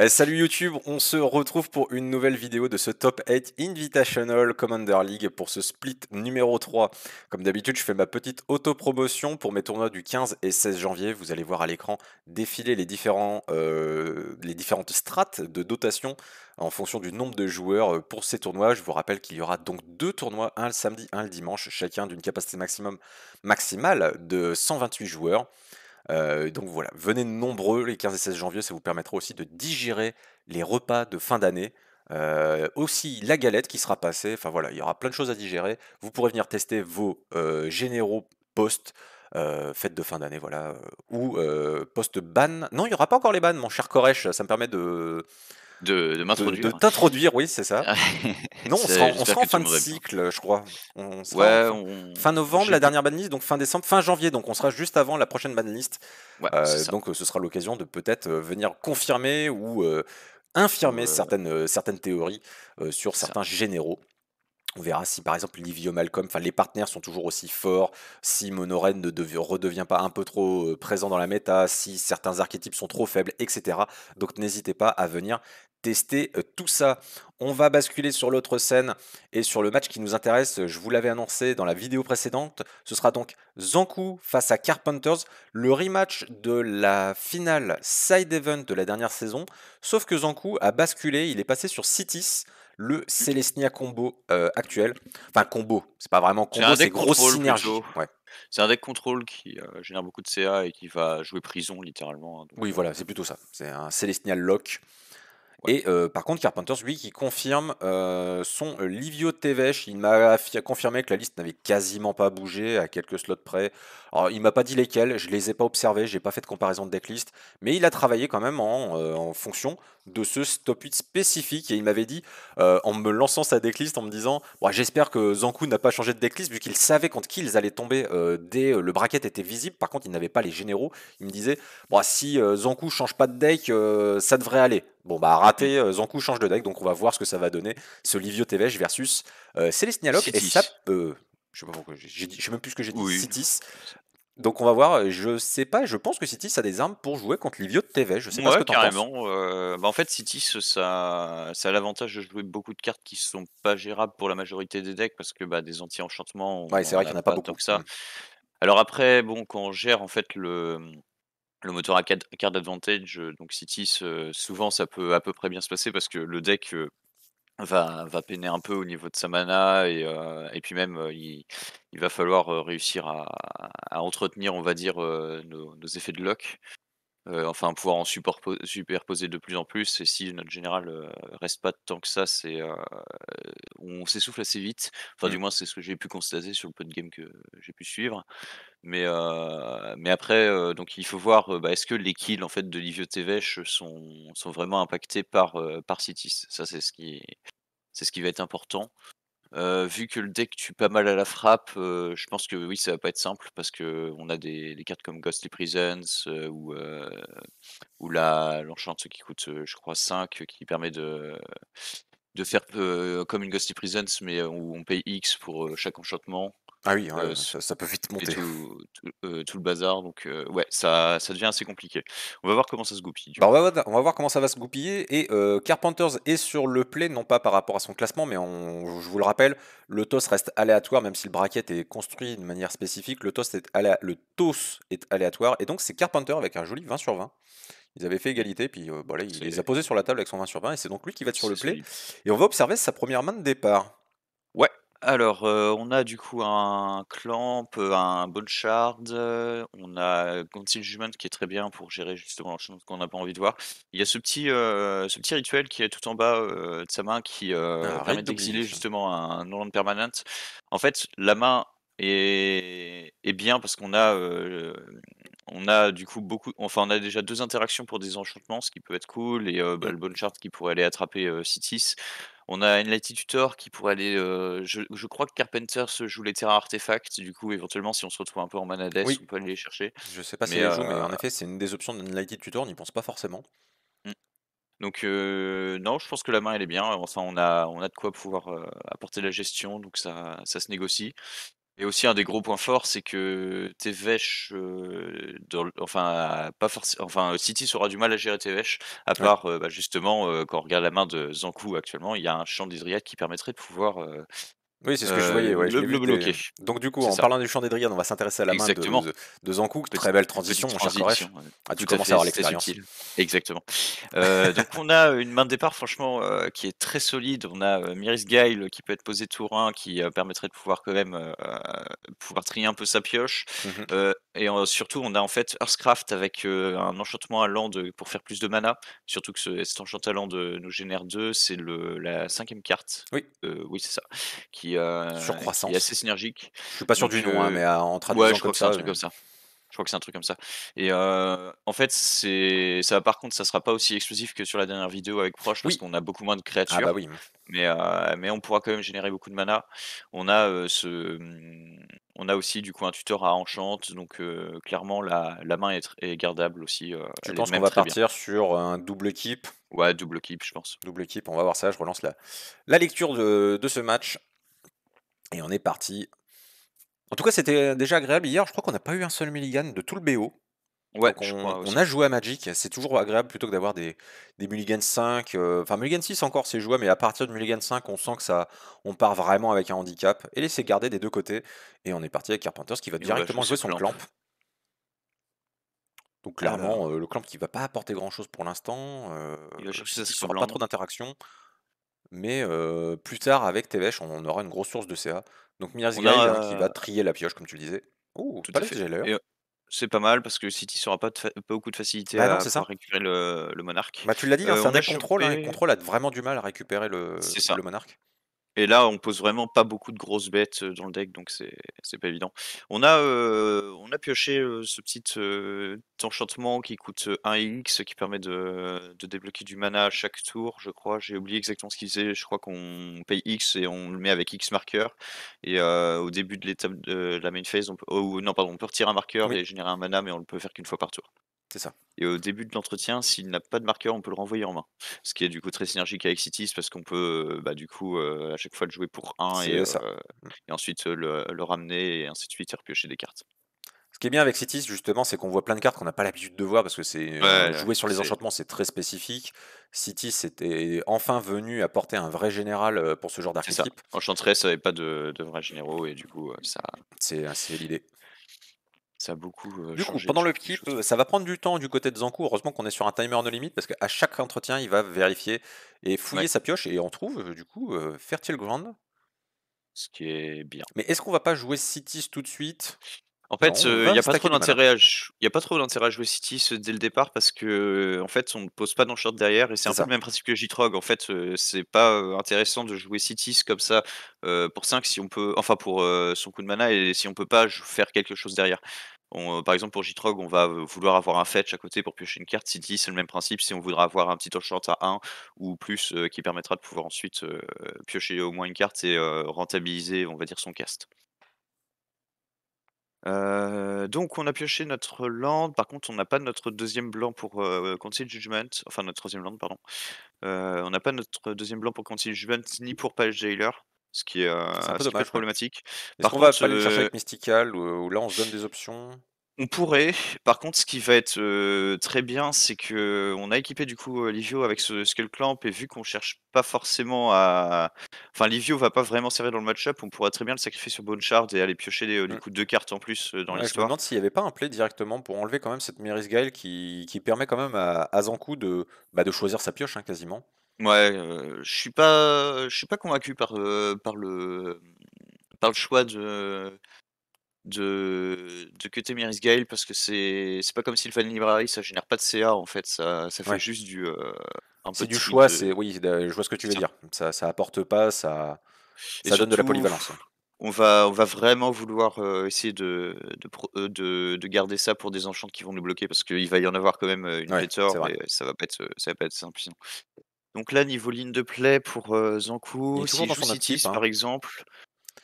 Euh, salut YouTube, on se retrouve pour une nouvelle vidéo de ce Top 8 Invitational Commander League pour ce split numéro 3. Comme d'habitude, je fais ma petite autopromotion pour mes tournois du 15 et 16 janvier. Vous allez voir à l'écran défiler les, euh, les différentes strates de dotation en fonction du nombre de joueurs euh, pour ces tournois. Je vous rappelle qu'il y aura donc deux tournois, un le samedi, un le dimanche, chacun d'une capacité maximum, maximale de 128 joueurs. Euh, donc voilà, venez nombreux les 15 et 16 janvier, ça vous permettra aussi de digérer les repas de fin d'année. Euh, aussi la galette qui sera passée, enfin voilà, il y aura plein de choses à digérer. Vous pourrez venir tester vos euh, généraux post fêtes de fin d'année, voilà, ou post ban. Non, il n'y aura pas encore les bannes mon cher Koresh, ça me permet de de, m'introduire. De, t'introduire, oui, c'est ça. non, on sera, en fin de cycle, je crois. Fin novembre, la dernière banlist, donc fin décembre, fin janvier, donc on sera juste avant la prochaine banlist. Euh, donc euh, ce sera l'occasion de peut-être euh, venir confirmer ou infirmer certaines, certaines théories sur certains généraux. On verra si par exemple Livio Malcolm, enfin les partenaires sont toujours aussi forts, si Monoren ne redevient pas un peu trop présent dans la méta, si certains archétypes sont trop faibles, etc. Donc n'hésitez pas à venir tester euh, tout ça. On va basculer sur l'autre scène et sur le match qui nous intéresse. Euh, je vous l'avais annoncé dans la vidéo précédente. Ce sera donc Zanku face à Carpenters, le rematch de la finale side event de la dernière saison. Sauf que Zanku a basculé, il est passé sur Citis, le Celestia combo euh, actuel. Enfin, combo, c'est pas vraiment combo, c'est grosse synergie. C'est un deck contrôle qui génère beaucoup de CA et qui va jouer prison littéralement. Hein, oui, voilà, c'est plutôt ça. C'est un Celestial Lock. Et euh, par contre, Carpenters, lui, qui confirme euh, son euh, Livio Tevesh. Il m'a confirmé que la liste n'avait quasiment pas bougé à quelques slots près. Alors, il m'a pas dit lesquels, je les ai pas observés, j'ai pas fait de comparaison de decklist, mais il a travaillé quand même en, euh, fonction de ce stop 8 spécifique et il m'avait dit euh, en me lançant sa decklist en me disant bon, j'espère que Zankou n'a pas changé de decklist vu qu'il savait contre qui ils allaient tomber euh, dès le bracket était visible. Par contre, il n'avait pas les généraux. Il me disait bon, si ne change pas de deck, ça devrait aller. Bon bah raté, Zankou change de deck, donc on va voir ce que ça va donner ce Livio Tevesh versus Célestia et ça je sais pas sais même plus ce que j'ai dit, Citis, donc on va voir, euh, je sais pas, je pense que Citis a des armes pour jouer contre Livio de TV, je sais pas ce que carrément. Penses. Euh, bah en fait city ça, ça a l'avantage de jouer beaucoup de cartes qui sont pas gérables pour la majorité des decks, parce que bah, des anti-enchantements, ouais, c'est vrai qu'il n'y en a pas, beaucoup. que ça. Mm. Alors après, bon, quand on gère en fait le, le moteur à carte d'avantage, euh, donc Citis, souvent ça peut à peu près bien se passer, parce que le deck va, va peiner un peu au niveau de sa mana et, euh, et puis même euh, il, va falloir euh, réussir à, à entretenir on va dire nos, nos effets de lock euh, enfin pouvoir en superposer de plus en plus. Et si notre général euh, reste pas tant que ça, euh, on s'essouffle assez vite. Enfin, du mmh. moins, c'est ce que j'ai pu constater sur le peu de game que j'ai pu suivre. Mais, après, donc il faut voir bah, est-ce que les kills en fait de Livio Tevesh sont, vraiment impactés par, par Citis. Ça, c'est ce c'est ce qui va être important vu que le deck tue pas mal à la frappe, je pense que oui, ça va pas être simple parce que on a des, cartes comme Ghostly Presence ou, l'enchant qui coûte, je crois, 5 qui permet de, de faire comme une Ghostly Presence mais où on paye X pour chaque enchantement. Ah oui, euh, ça, peut vite monter. Euh, tout, le bazar, donc euh, ouais, ça, ça devient assez compliqué. On va voir comment ça se goupille. Bah, on, va voir, comment ça va se goupiller. Et Carpenters est sur le play, non pas par rapport à son classement, mais on, je vous le rappelle, le toss reste aléatoire, même si le bracket est construit de manière spécifique. Le toss est, le toss est aléatoire. Et donc c'est Carpenter avec un joli 20 sur 20. Ils avaient fait égalité, puis voilà bah, il les a posés sur la table avec son 20 sur 20, et c'est donc lui qui va être sur le play. Et on va observer sa première main de départ. Ouais, alors, euh, on a du coup un clamp, euh, un Bonchard, euh, on a contingent qui est très bien pour gérer justement l'enchantement qu'on n'a pas envie de voir. Il y a ce petit, ce petit rituel qui est tout en bas, de sa main qui, ah, permet d'exiler justement un non permanent. En fait, la main est bien parce qu'on a, on a du coup beaucoup enfin on a déjà deux interactions pour des enchantements, ce qui peut être cool et bah, mmh. le Bonchard qui pourrait aller attraper, Citis. On a une Tutor qui pourrait aller. Euh, je, crois que Carpenter se joue les terrains artefacts. Du coup, éventuellement, si on se retrouve un peu en manades, on peut aller les chercher. Je sais pas si joue, mais euh, en effet, c'est une des options d'une Tutor, on n'y pense pas forcément. Mmh. Donc euh, non, je pense que la main elle est bien. Enfin, on a on a de quoi pouvoir apporter la gestion, donc ça ça se négocie. Et aussi un des gros points forts, c'est que Tevèche, euh, enfin pas forcément, enfin City sera du mal à gérer Tevesh. à part euh, bah, justement euh, quand on regarde la main de Zankou actuellement, il y a un champ d'Isriat qui permettrait de pouvoir oui, c'est ce que je euh, voyais. le, je bloquer. Donc, du coup, en parlant du champ des on va s'intéresser à la main de, de Très belle transition, mon cher ah, tu commences à, avoir l'expérience. Exactement. Euh, donc, on a une main de départ, franchement, euh, qui est très solide. On a Myris Gail qui peut être posé tour 1, qui permettrait de pouvoir quand même pouvoir trier un peu sa pioche. Mmh et surtout, on a en fait Earthcraft avec un enchantement à land pour faire plus de mana. Surtout que cet enchantement à land nous génère 2. C'est la cinquième carte. Oui. oui, c'est ça. Qui qui, euh, croissance. assez synergique. Je suis pas sûr du nom, euh, hein, mais euh, en traduisant je crois que ça, un truc comme ça. Je crois que c'est un truc comme ça. Et en fait, c'est ça. Par contre, ça sera pas aussi explosif que sur la dernière vidéo avec Proche, parce qu'on a beaucoup moins de créatures. Ah bah oui. Mais mais on pourra quand même générer beaucoup de mana. On a ce, on a aussi du coup un tuteur à enchante, donc clairement la, la main est, est, gardable aussi. je pense qu'on va partir sur un double keep. Ouais, double keep, je pense. Double keep. On va voir ça. Je relance la la lecture de, de ce match et on est parti. En tout cas, c'était euh, déjà agréable hier. Je crois qu'on n'a pas eu un seul mulligan de tout le BO. on, a joué à Magic, c'est toujours agréable plutôt que d'avoir des, des Mulligan 5. Euh, enfin, Mulligan 6 encore, c'est joué, mais à partir de Mulligan 5, on sent que ça, on part vraiment avec un handicap et laisser garder des deux côtés. Et on est parti avec Carpenters qui va directement jouer son clamp. Donc, clairement, euh, le clamp qui ne va pas apporter grand chose pour l'instant. il va pas trop d'interaction. Mais plus tard, avec Tevesh on aura une grosse source de CA. Donc On hein, qui va trier la pioche, comme tu le disais. Tout à fait. c'est pas mal parce que City sera pas, pas beaucoup de facilité bah à récupérer le, monarque. Bah, tu l'as dit, hein, c'est un contrôle. contrôle hein, a vraiment du mal à récupérer le, le monarque. Et là, on pose vraiment pas beaucoup de grosses bêtes dans le deck, donc c'est, pas évident. On a, on a pioché ce petit enchantement qui coûte 1 X, qui permet de, débloquer du mana à chaque tour, je crois. J'ai oublié exactement ce qu'il faisait. Je crois qu'on paye X et on le met avec X marqueur. Et au début de l'étape de la main phase, on peut, non, pardon, on retirer un marqueur et générer un mana, mais on le peut faire qu'une fois par tour. C'est ça. Et au début de l'entretien, s'il n'a pas de marqueur, on peut le renvoyer en main. Ce qui est du coup très synergique avec Cities parce qu'on peut euh, bah, du coup euh, à chaque fois le jouer pour un et, euh, ensuite le, ramener et ainsi de suite et repiocher des cartes. Ce qui est bien avec Cities justement, c'est qu'on voit plein de cartes qu'on n'a pas l'habitude de voir parce que c'est jouer sur les enchantements, c'est très spécifique. Cities était enfin venu apporter un vrai général pour ce genre d'archétype. Enchantress n'avait pas de, vrai vrais généraux et du coup ça. C'est l'idée. Ça beaucoup euh, du coup, pendant le petit, ça va prendre du temps du côté de Zanko. Heureusement qu'on est sur un timer no limite parce qu'à chaque entretien, il va vérifier et fouiller sa pioche et on trouve euh, du coup euh, Fertile Ground. Ce qui est bien. Mais est-ce qu'on va pas jouer Cities tout de suite en fait, il n'y a, pas trop d'intérêt à y a pas trop jouer City dès le départ parce que en fait, on ne pose pas d'enchant derrière et c'est un peu le même principe que J'Trog. En fait, c'est pas intéressant de jouer City comme ça pour 5 si on peut, enfin pour son coup de mana et si on peut pas faire quelque chose derrière. par exemple, pour Jitrog, on va vouloir avoir un fetch à côté pour piocher une carte. City, c'est le même principe si on voudra avoir un petit enchant à 1 ou plus qui permettra de pouvoir ensuite piocher au moins une carte et rentabiliser, on va dire, son cast donc on a pioché notre land. Par contre, on n'a pas notre deuxième blanc pour, heu, Judgment, enfin notre troisième land, pardon. on n'a pas notre deuxième blanc pour Conceal Judgment ni pour Page Jailer, ce qui est, un peu problématique. Est-ce on va contre, pas chercher avec Mystical, ou, où là on se donne des options? On pourrait. Par contre, ce qui va être très bien, c'est que on a équipé du coup euh, Livio avec ce Skull Clamp et vu qu'on cherche pas forcément à, enfin Livio va pas vraiment servir dans le match-up, on pourrait très bien le sacrifier sur Bone Shard et aller piocher les coups euh, du mmh. coup deux cartes en plus dans l'histoire. Je me demande s'il n'y avait pas un play directement pour enlever quand même cette Miris Gael qui, permet quand même à, à de, bah, de choisir sa pioche hein, quasiment. Ouais, je suis pas, je suis pas convaincu par par le par le choix de de, de cutter Miris Gale parce que c'est pas comme Sylvan Library, ça génère pas de CA en fait, ça, ça fait juste du. Euh, c'est du choix, c'est oui, je vois ce que tu veux dire. Ça, ça apporte pas, ça, ça donne de la polyvalence. On va, on va vraiment vouloir euh, essayer de euh, de, de, garder ça pour des enchants qui vont nous bloquer parce qu'il va y en avoir quand même une ouais, et ça va pas être, ça va pas être simple Donc là, niveau ligne de play pour euh, Zankou, si hein. par exemple,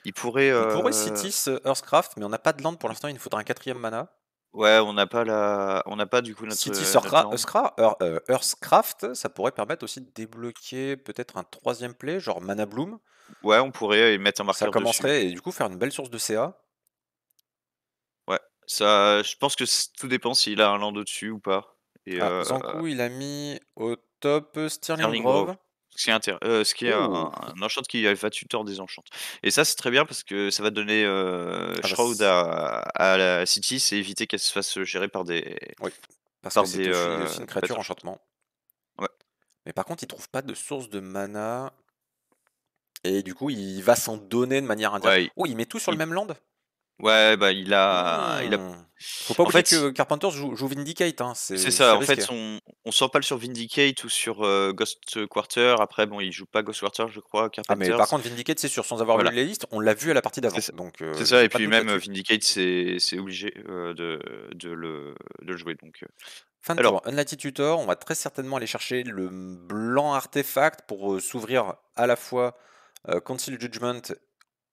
il pourrait. Euh... pourrait euh, Earthcraft, mais on n'a pas de land pour l'instant, il nous faudra un quatrième mana. Ouais, on n'a pas la, on n'a pas du coup notre. Euh, land. Earthcraft, euh, Earthcraft, ça pourrait permettre aussi de débloquer peut-être un troisième play, genre Mana Bloom. Ouais, on pourrait y mettre un marqueur. Ça commencerait et du coup faire une belle source de CA. Ouais, ça, je pense que tout dépend s'il a un land au-dessus ou pas. Et ah, il a mis au top Sterling, Grove. Ce qui est, euh, ce qui est oh. un, enchant qui tuteur des enchantes Et ça, c'est très bien parce que ça va donner euh, ah bah, Shroud à, la City, c'est éviter qu'elle se fasse gérer par des. Oui. des, euh, aussi- créature enchantement. Mais par contre, il trouve pas de source de mana. Et du coup, il va s'en donner de manière indirecte. Oh, il met tout sur le même land Ouais, bah il a, mmh. Faut pas en fait, que Carpenter joue, Vindicate. Hein, c'est ça, en fait, on, on sort pas sur Vindicate ou sur euh, Ghost Quarter. Après, bon, il joue pas Ghost Quarter, je crois. Carpenter, ah, mais par contre, Vindicate, c'est sur. sans avoir vu les listes, on l'a vu à la partie d'avant. C'est ça, euh, et puis même Vindicate, c'est obligé euh, de, de, le, jouer. Donc. Fin de Alors, tour. Tutor, on va très certainement aller chercher le blanc artefact pour s'ouvrir à la fois Council Judgment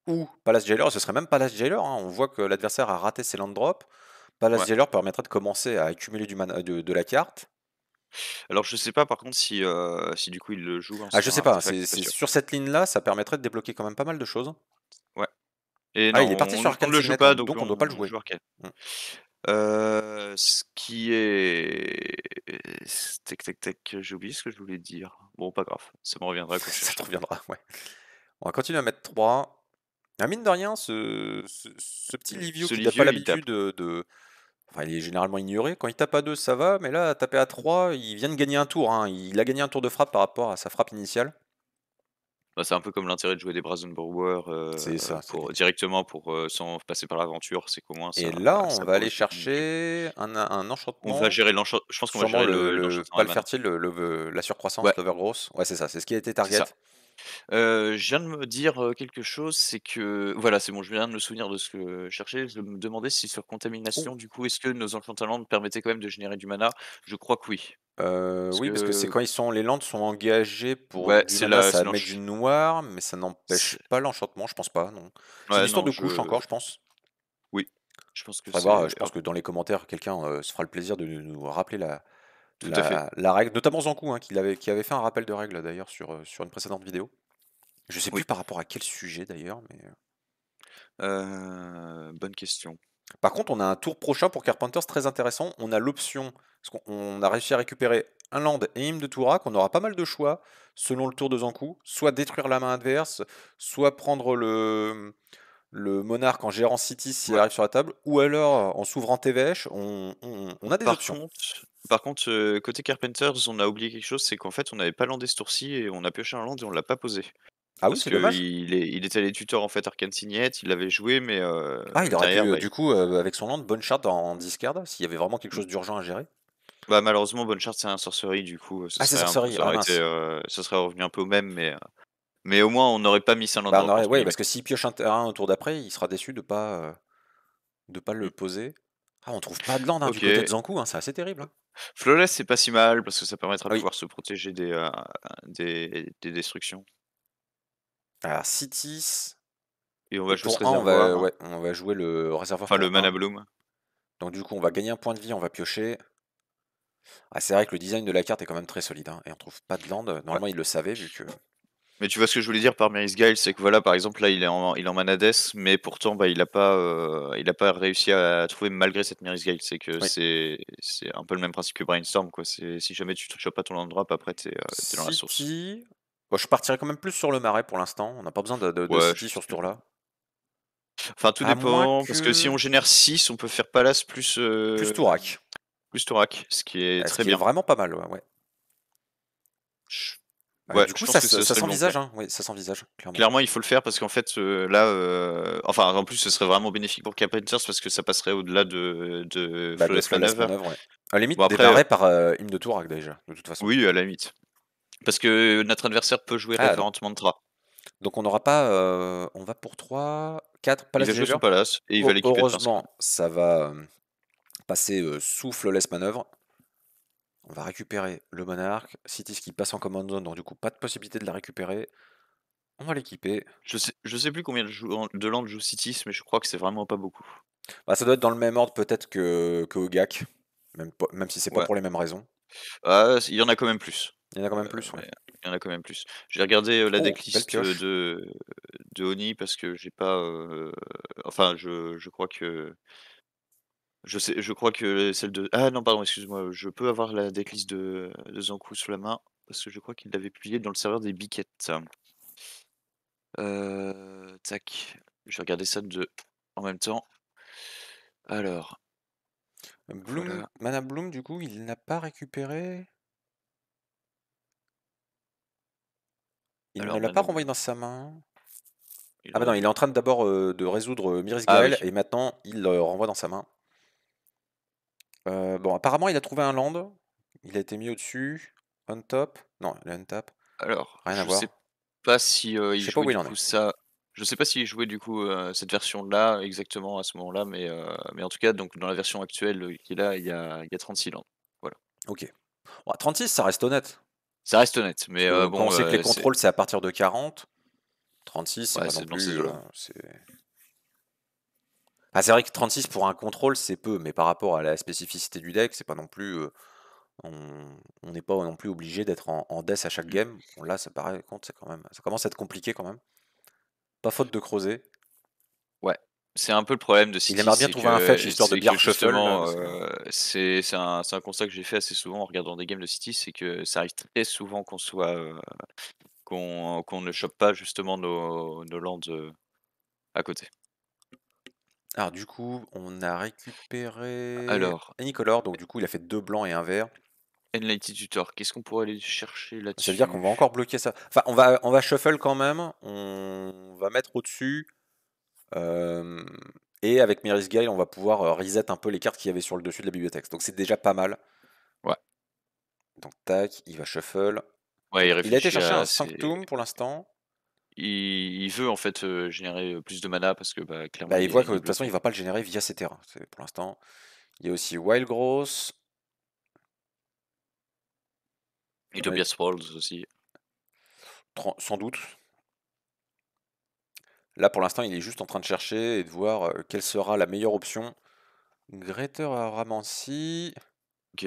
ou Palace Jailer, ce serait même Palace Jailer, hein. on voit que l'adversaire a raté ses land drops, Palace ouais. Dealer de commencer à accumuler du de, la carte. Alors je sais pas par contre si, euh, si du coup il le joue. Hein, ah je sais pas, sur cette ligne là ça permettrait de débloquer quand même pas mal de choses. Ouais. Et ah, il est parti sur arcane le joue hein, donc, on, ne doit pas le jouer. Mm. Euh, ce qui est. Tec tac tech j'ai oublié ce que je voulais dire. Bon, pas grave, ça me reviendra quand Ça te reviendra, ouais. On va continuer à mettre 3. Ah, mine de rien, ce, petit Livio qui n'a pas l'habitude de, Enfin, il est généralement ignoré. Quand il tape à 2, ça va, mais là, taper à 3, il vient de gagner un tour. Hein. Il a gagné un tour de frappe par rapport à sa frappe initiale. Bah, c'est un peu comme l'intérêt de jouer des Brazenbauer euh, directement pour euh, sans passer par l'aventure, c'est comment et là, on va aller chercher un, enchantement. On va gérer l'enchantement. Je pense qu'on va gérer le, le, pas le fertile, le, la surcroissance, ouais. l'overgrowth. Ouais, c'est ça, c'est ce qui a été target je viens de me dire quelque chose, c'est que voilà, c'est bon, je viens de me souvenir de ce que je cherchais. Je me demandais si sur oh. contamination, du coup, est-ce que nos enchantements de landes permettaient quand même de générer du mana Je crois que oui. oui, parce que c'est quand ils sont, les landes sont engagées pour du c'est mana, ça met du noir, mais ça n'empêche pas l'enchantement, je pense pas. Non. C'est une histoire de couche encore, je pense. Oui. je pense que je pense que dans les commentaires, quelqu'un se fera le plaisir de nous rappeler la, la, règle, notamment Zankou, hein, qui, avait, fait un rappel de règles d'ailleurs sur, euh, sur une précédente vidéo. Je ne sais plus par rapport à quel sujet d'ailleurs, mais. Euh euh, bonne question. Par contre, on a un tour prochain pour Carpenters très intéressant. On a l'option, parce qu'on a réussi à récupérer un land et hymne de Toura, qu'on aura pas mal de choix selon le tour de Zankou. Soit détruire la main adverse, soit prendre le, le monarque en gérant City s'il arrive sur la table, ou alors euh, en s'ouvrant TVH, on, a des options. par contre, euh, côté Carpenters, on a oublié quelque chose, c'est qu'en fait, on n'avait pas landé ce tour-ci et on a pioché un land et on l'a pas posé. Ah oui, c'est dommage. Il, est, il était les tuteurs en fait Arcane il l'avait joué, mais. Euh, ah, il aurait pu, du coup, avec son land, bonne charte en, discard, s'il y avait vraiment quelque chose d'urgent à gérer. Bah, malheureusement, bonne charte, c'est un sorcerie, du coup. ah, c'est sorcerie, ça, ah, ça serait revenu un peu au même, mais. Mais au moins, on n'aurait pas mis Saint-Landry. Bah, oui, parce que s'il pioche un, terrain tour d'après, il sera déçu de pas, euh, de pas le mmh. poser. Ah, on trouve pas de land hein, du côté de Zankou, hein, c'est assez terrible. Hein. Flores, c'est pas si mal parce que ça permettra de pouvoir se protéger des, euh, des, destructions. Alors, Cities. Et on va jouer le on va, on va jouer le réservoir. Enfin, le Mana Bloom. Donc, du coup, on va gagner un point de vie, on va piocher. Ah, c'est vrai que le design de la carte est quand même très solide. et on trouve pas de land. Normalement, il le savait vu que. Mais tu vois ce que je voulais dire par Mary's Guile, c'est que voilà, par exemple, là, il est en, il en Manades, mais pourtant, bah, il n'a pas, euh, il a pas réussi à, trouver malgré cette Mary's C'est que c'est, c'est un peu le même principe que Brainstorm, quoi. C'est, si jamais tu ne pas ton endroit, après, tu es, euh, dans la source. Bon, je partirais quand même plus sur le marais pour l'instant. On n'a pas besoin de, de, de sur ce tour-là. Enfin, tout dépend, parce que si on génère 6, on peut faire Palace plus. Euh, plus tourac. Plus tourac, ce qui est eh, très qui bien. Est vraiment pas mal, ouais. Je ah, du coup, hein. ça, s'envisage, clairement. il faut le faire parce qu'en fait, là, euh, enfin, en plus, ce serait vraiment bénéfique pour Carpenters parce que ça passerait au-delà de, de bah, Flawless Manœuvre. À la limite, on après, par euh, Hymne de Tourac déjà, de toute façon. Oui, à la limite. Parce que notre adversaire peut jouer ah, de mantra. Donc on n'aura pas. Euh, on va pour 3, 4, Palace il va Palace et il va l'équiper. Hein. Heureusement, ça va passer sous Flawless manœuvre on va récupérer le monarque. Citis qui passe en command zone, donc du coup, pas de possibilité de la récupérer. On va l'équiper. Je sais, je sais plus combien de land joue Citis, mais je crois que c'est vraiment pas beaucoup. Bah, ça doit être dans le même ordre peut-être que, que même, même si c'est pas pour les mêmes raisons. Ah, il y en a quand même plus. Il y en a quand même euh, plus, Il y en a quand même plus. J'ai regardé euh, la oh, decklist de, de Oni parce que j'ai pas. Euh, enfin, je, je, crois que je, sais, je crois que celle de. Ah non, pardon, excuse-moi. Je peux avoir la déclisse de, de Zanku sous la main parce que je crois qu'il l'avait publiée dans le serveur des biquettes. Euh, tac. Je vais regarder ça de... en même temps. Alors. Bloom, Mana Bloom, du coup, il n'a pas récupéré. Il ne l'a pas renvoyé dans sa main. ah bah non, il est en train d'abord euh, de, résoudre euh, Miris ah Gael, et maintenant il le renvoie dans sa main. Euh, bon, apparemment, il a trouvé un land. Il a été mis au-dessus. On top. Non, il est on top. Alors, Rien je à voir. Euh, sais pas si il ça. Je sais pas s'il jouait du coup euh, cette version-là exactement à ce moment-là, mais, mais en tout cas, donc dans la version actuelle qu'il a, il y a, il y a 36 lands. Voilà. Ok. 36, ça reste honnête. Ça reste honnête, mais bon. on sait que les contrôles, c'est à partir de 40. 36, c'est ah, c'est vrai que 36 pour un contrôle, c'est peu, mais par rapport à la spécificité du deck, c'est pas non plus. on n'est pas non plus obligé d'être en, death à chaque mmh. game. là, ça paraît, compte, c'est quand même, ça commence à être compliqué quand même. Pas faute de creuser. ouais C'est un peu le problème de City. aimerait bien trouver que- un fetch, histoire de bien c'est un, un constat que j'ai fait assez souvent en regardant des games de City, c'est que ça arrive très souvent qu'on soit qu'on ne chope pas justement nos, nos lands à côté. Alors du coup, on a récupéré Alors, Nicolor, donc du coup il a fait deux blancs et un vert. Enlighty Tutor, qu'est-ce qu'on pourrait aller chercher là-dessus Ça veut dire qu'on va encore bloquer ça. Enfin, on va, on va shuffle quand même. On va mettre au-dessus. et avec Miris Gale, on va pouvoir reset un peu les cartes qu'il y avait sur le dessus de la bibliothèque. Donc c'est déjà pas mal. Ouais. Donc tac, il va shuffle. Ouais, il Il a été un Sanctum pour l'instant il, veut en fait générer plus de mana parce que bah, clairement. Bah, il, voit que de toute façon il va pas le générer via ses terrains. Pour l'instant, il y a aussi Wild Gross. Et Tobias aussi. Sans doute. Là pour l'instant il est juste en train de chercher et de voir quelle sera la meilleure option. Greater Aramancy. Ok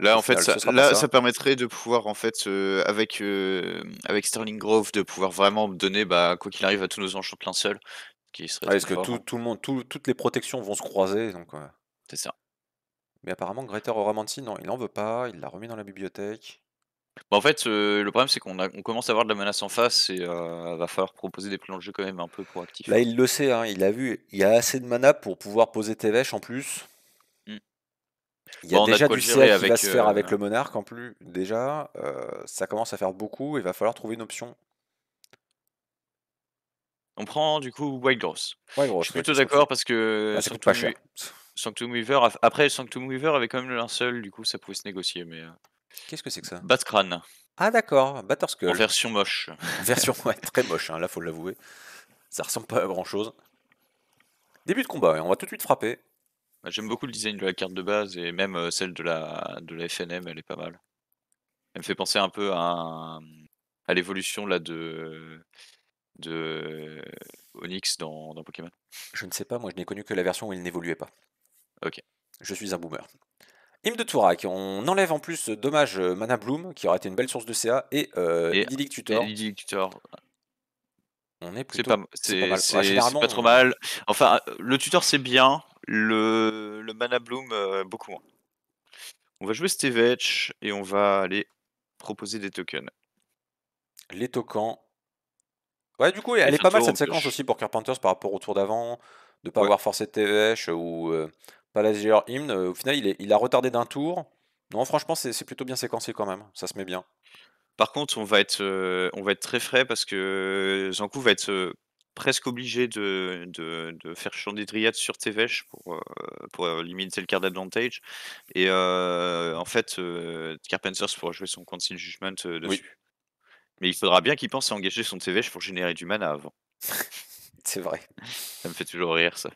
là, en fait, ça, permettrait de pouvoir, en fait, euh, avec, euh, avec Sterling Grove, de pouvoir vraiment donner, bah, quoi qu'il arrive, à tous nos enchants qu'un seul. Qui serait que hein. tout, le monde, toutes les protections vont se croiser. donc euh. C'est ça. Mais apparemment, Greater Oramanti, non, il en veut pas, il l'a remis dans la bibliothèque. Bah, en fait, le problème, c'est qu'on on commence à avoir de la menace en face et il va falloir proposer des plans de jeu quand même un peu proactifs. Là, bah, il le sait, hein, il a vu, il y a assez de mana pour pouvoir poser tes en plus. Il y a déjà du ciel avec, qui va se faire avec euh, le monarque en plus. Déjà, euh, ça commence à faire beaucoup. Il va falloir trouver une option on prend du coup White Gross. je suis plutôt d'accord parce que ah, Sanctum, Sanctum Weaver, après Sanctum Weaver avait quand même le linceul, du coup ça pouvait se négocier. mais... Euh, Qu'est-ce que c'est que ça Batcrane. Ah d'accord, Batterskull. version moche. version très moche, hein, là faut l'avouer. Ça ressemble pas à grand chose. Début de combat, hein, on va tout de suite frapper. Bah, j'aime beaucoup le design de la carte de base et même euh, celle de la, de la FNM, elle est pas mal. Elle me fait penser un peu à, l'évolution là de, de Onyx dans, dans Pokémon. Je ne sais pas, moi je n'ai connu que la version où il n'évoluait pas. Ok. Je suis un boomer. Hymne de Tourak, on enlève en plus, euh, dommage, euh, Mana Bloom, qui aurait été une belle source de CA, et, euh, Tutor. Tutor. On est plutôt. C'est pas, mal. pas trop mal. Enfin, le Tutor c'est bien, le, Mana Bloom, euh, beaucoup moins. On va jouer Stevetch et on va aller proposer des tokens. Les tokens. Ouais, du coup, elle, est pas mal cette séquence aussi pour Carpenters par rapport au tour d'avant, de ne pas avoir forcé Tevech ou euh, Palazier Hymn. Euh, au final, il, est, il a retardé d'un tour. Non, franchement, c'est plutôt bien séquencé quand même. Ça se met bien. Par contre, on va être, euh, on va être très frais parce que Zankou va être presque obligé de, de, de faire sur Tevesh pour, euh, pour euh, limiter le card advantage. Et euh, en fait, Carpenters pourra jouer son Council Judgment dessus. Mais il faudra bien qu'il pense à engager son Tevesh pour générer du mana avant. C'est vrai. Ça me fait toujours rire, ça.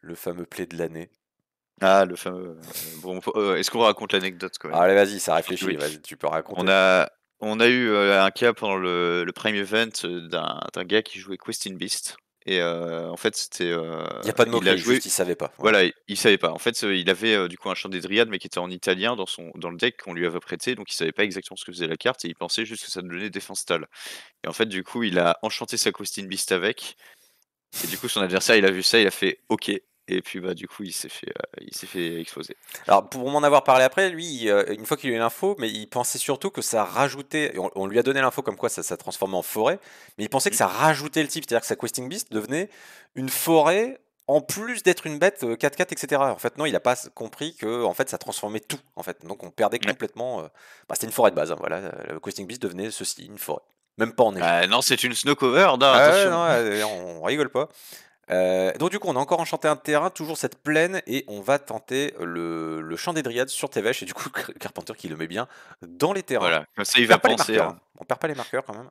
Le fameux play de l'année. Ah, le fameux. Bon, est-ce qu'on raconte l'anecdote quand même Allez, vas-y, ça réfléchit, tu peux raconter. On a, on a eu un cas pendant le, premier Prime Event d'un gars qui jouait Questing Beast. Et en fait, c'était. Il n'y a pas de mot joué... il savait pas. Voilà, il, savait pas. En fait, il avait du coup un champ des dryades, mais qui était en italien dans, son, dans le deck qu'on lui avait prêté, donc il savait pas exactement ce que faisait la carte, et il pensait juste que ça donnait défense tal. Et en fait, du coup, il a enchanté sa Questing Beast avec. Et du coup, son adversaire, il a vu ça, il a fait OK, et puis bah du coup il s'est fait euh, il s'est fait exploser. Alors pour m'en avoir parlé après, lui euh, une fois qu'il a eu l'info, mais il pensait surtout que ça rajoutait. On, lui a donné l'info comme quoi ça, ça transformait en forêt, mais il pensait que mmh. ça rajoutait le type, c'est-à-dire que sa questing beast devenait une forêt en plus d'être une bête 4-4, euh, etc. En fait, non, il n'a pas compris que en fait, ça transformait tout. En fait. Donc, on perdait complètement. Bah, c'était une forêt de base. Hein, voilà. Le Questing Beast devenait ceci, une forêt. Même pas en neige. non, c'est une snow cover. Non, ah on rigole pas. Euh, donc du coup, on a encore enchanté un terrain, toujours cette plaine, et on va tenter le, champ des dryades sur Tevesh, et du coup, Carpenter qui le met bien dans les terrains. Voilà, comme ça il va penser. Hein. On perd pas les marqueurs quand même.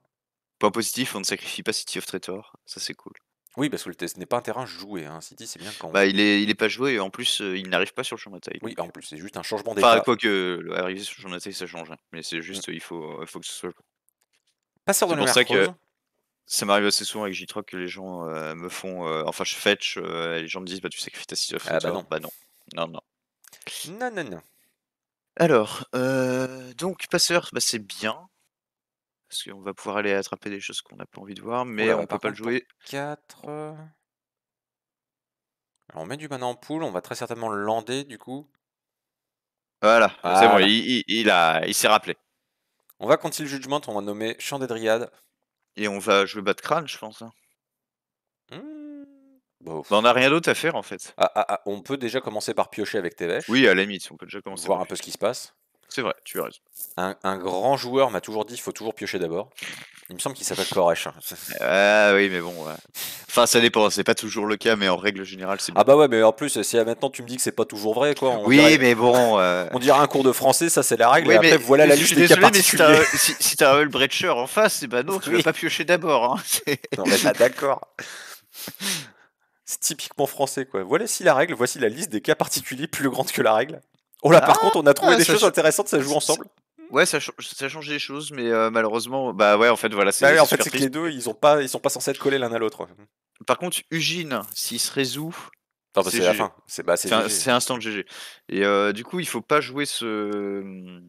Point positif, on ne sacrifie pas City of Traitor, ça c'est cool. Oui, parce que ce n'est pas un terrain joué. Hein. City, c'est bien quand. Bah, il n'est est pas joué et en plus, euh, il n'arrive pas sur le champ de taille. Oui, en plus, c'est juste un changement d'état. Enfin, quoi que arriver sur le champ taille ça change. Hein. Mais c'est juste, mm. euh, il faut, que ce soit. Passeur de la ça m'arrive assez souvent avec j que les gens euh, me font. Euh, enfin, je fetch euh, les gens me disent bah, Tu sais que 6 of ah, bah non. bah non. Non, non. Non, non, Alors, donc, passeur, bah, c'est bien. Parce qu'on va pouvoir aller attraper des choses qu'on n'a pas envie de voir, mais on peut pas le jouer. 4. on met du mana en pool, on va très certainement lander du coup. Voilà, c'est bon, il, a... il s'est rappelé. On va continuer le jugement, on va nommer Champ des Dryades. Et on va jouer vais de crâne, je pense. Hein. Mmh. Bah, bah, on n'a rien d'autre à faire en fait. Ah, ah, ah, on peut déjà commencer par piocher avec vaches. Oui, à la limite, on peut déjà commencer. voir un peu ce qui se passe. C'est vrai, tu as raison. Un, un grand joueur m'a toujours dit il faut toujours piocher d'abord. Il me semble qu'il s'appelle Koresh. Hein. Ah oui, mais bon. Enfin, ça dépend. C'est pas toujours le cas, mais en règle générale, c'est. Ah bah ouais, mais en plus, si maintenant tu me dis que c'est pas toujours vrai, quoi. oui, mais bon. Euh, on dirait un cours de français, ça c'est la règle. et après, voilà la liste des cas particuliers. Mais si t'as si, un Brecher en face, bah non, tu vas pas piocher d'abord. Hein. Bah, d'accord. C'est typiquement français, quoi. Voilà si la règle, voici la liste des cas particuliers plus grande que la règle. Oh là, par ah, contre, on a trouvé ah, des choses intéressantes, ça joue ensemble. Ouais, ça, ça change les choses, mais euh, malheureusement, bah ouais, en fait, voilà. c'est bah, en fait, c'est les deux, ils ont pas, ils sont pas censés être collés l'un à l'autre. Par contre, Ugin, s'il se résout, enfin, bah, c'est la fin. C'est bah, c'est instant GG. Et euh, du coup, il faut pas jouer ce,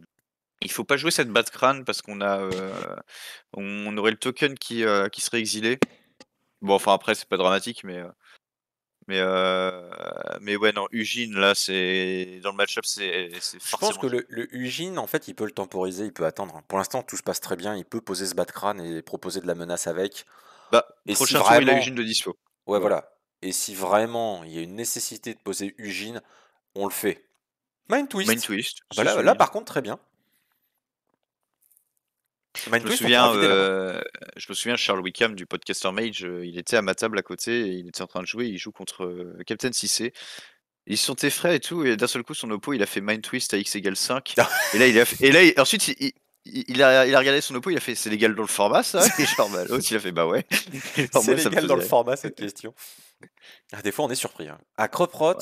il faut pas jouer cette batcrane parce qu'on a, euh, on aurait le token qui qui serait exilé. Bon, enfin après, c'est pas dramatique, mais mais, euh, mais ouais, non, Ugin là, c'est dans le match-up, c'est Je pense que le, le, en fait, il peut le temporiser, il peut attendre. Pour l'instant, tout se passe très bien. Il peut poser ce bat de crâne et proposer de la menace avec. Bah, et prochain si tour, vraiment... il a Ugin de dispo. Ouais, voilà. Et si vraiment il y a une nécessité de poser Ugin, on le fait. Mind Twist. Mind twist bah là, par contre, très bien je me, souviens, euh, je me souviens, Charles Wickham du podcaster Mage, euh, il était à ma table à côté, il était en train de jouer, il joue contre euh, Captain Cissé. Ils sont frais et tout, et d'un seul coup, son oppo, il a fait Mind Twist à x égale 5. et là, il a fait, et là, ensuite, il, a, regardé son oppo, il a fait c'est légal dans le format ça Et genre, bah, l'autre il a fait bah ouais. C'est légal dans le format cette question. Ah, des fois on est surpris. Hein. À Croprot,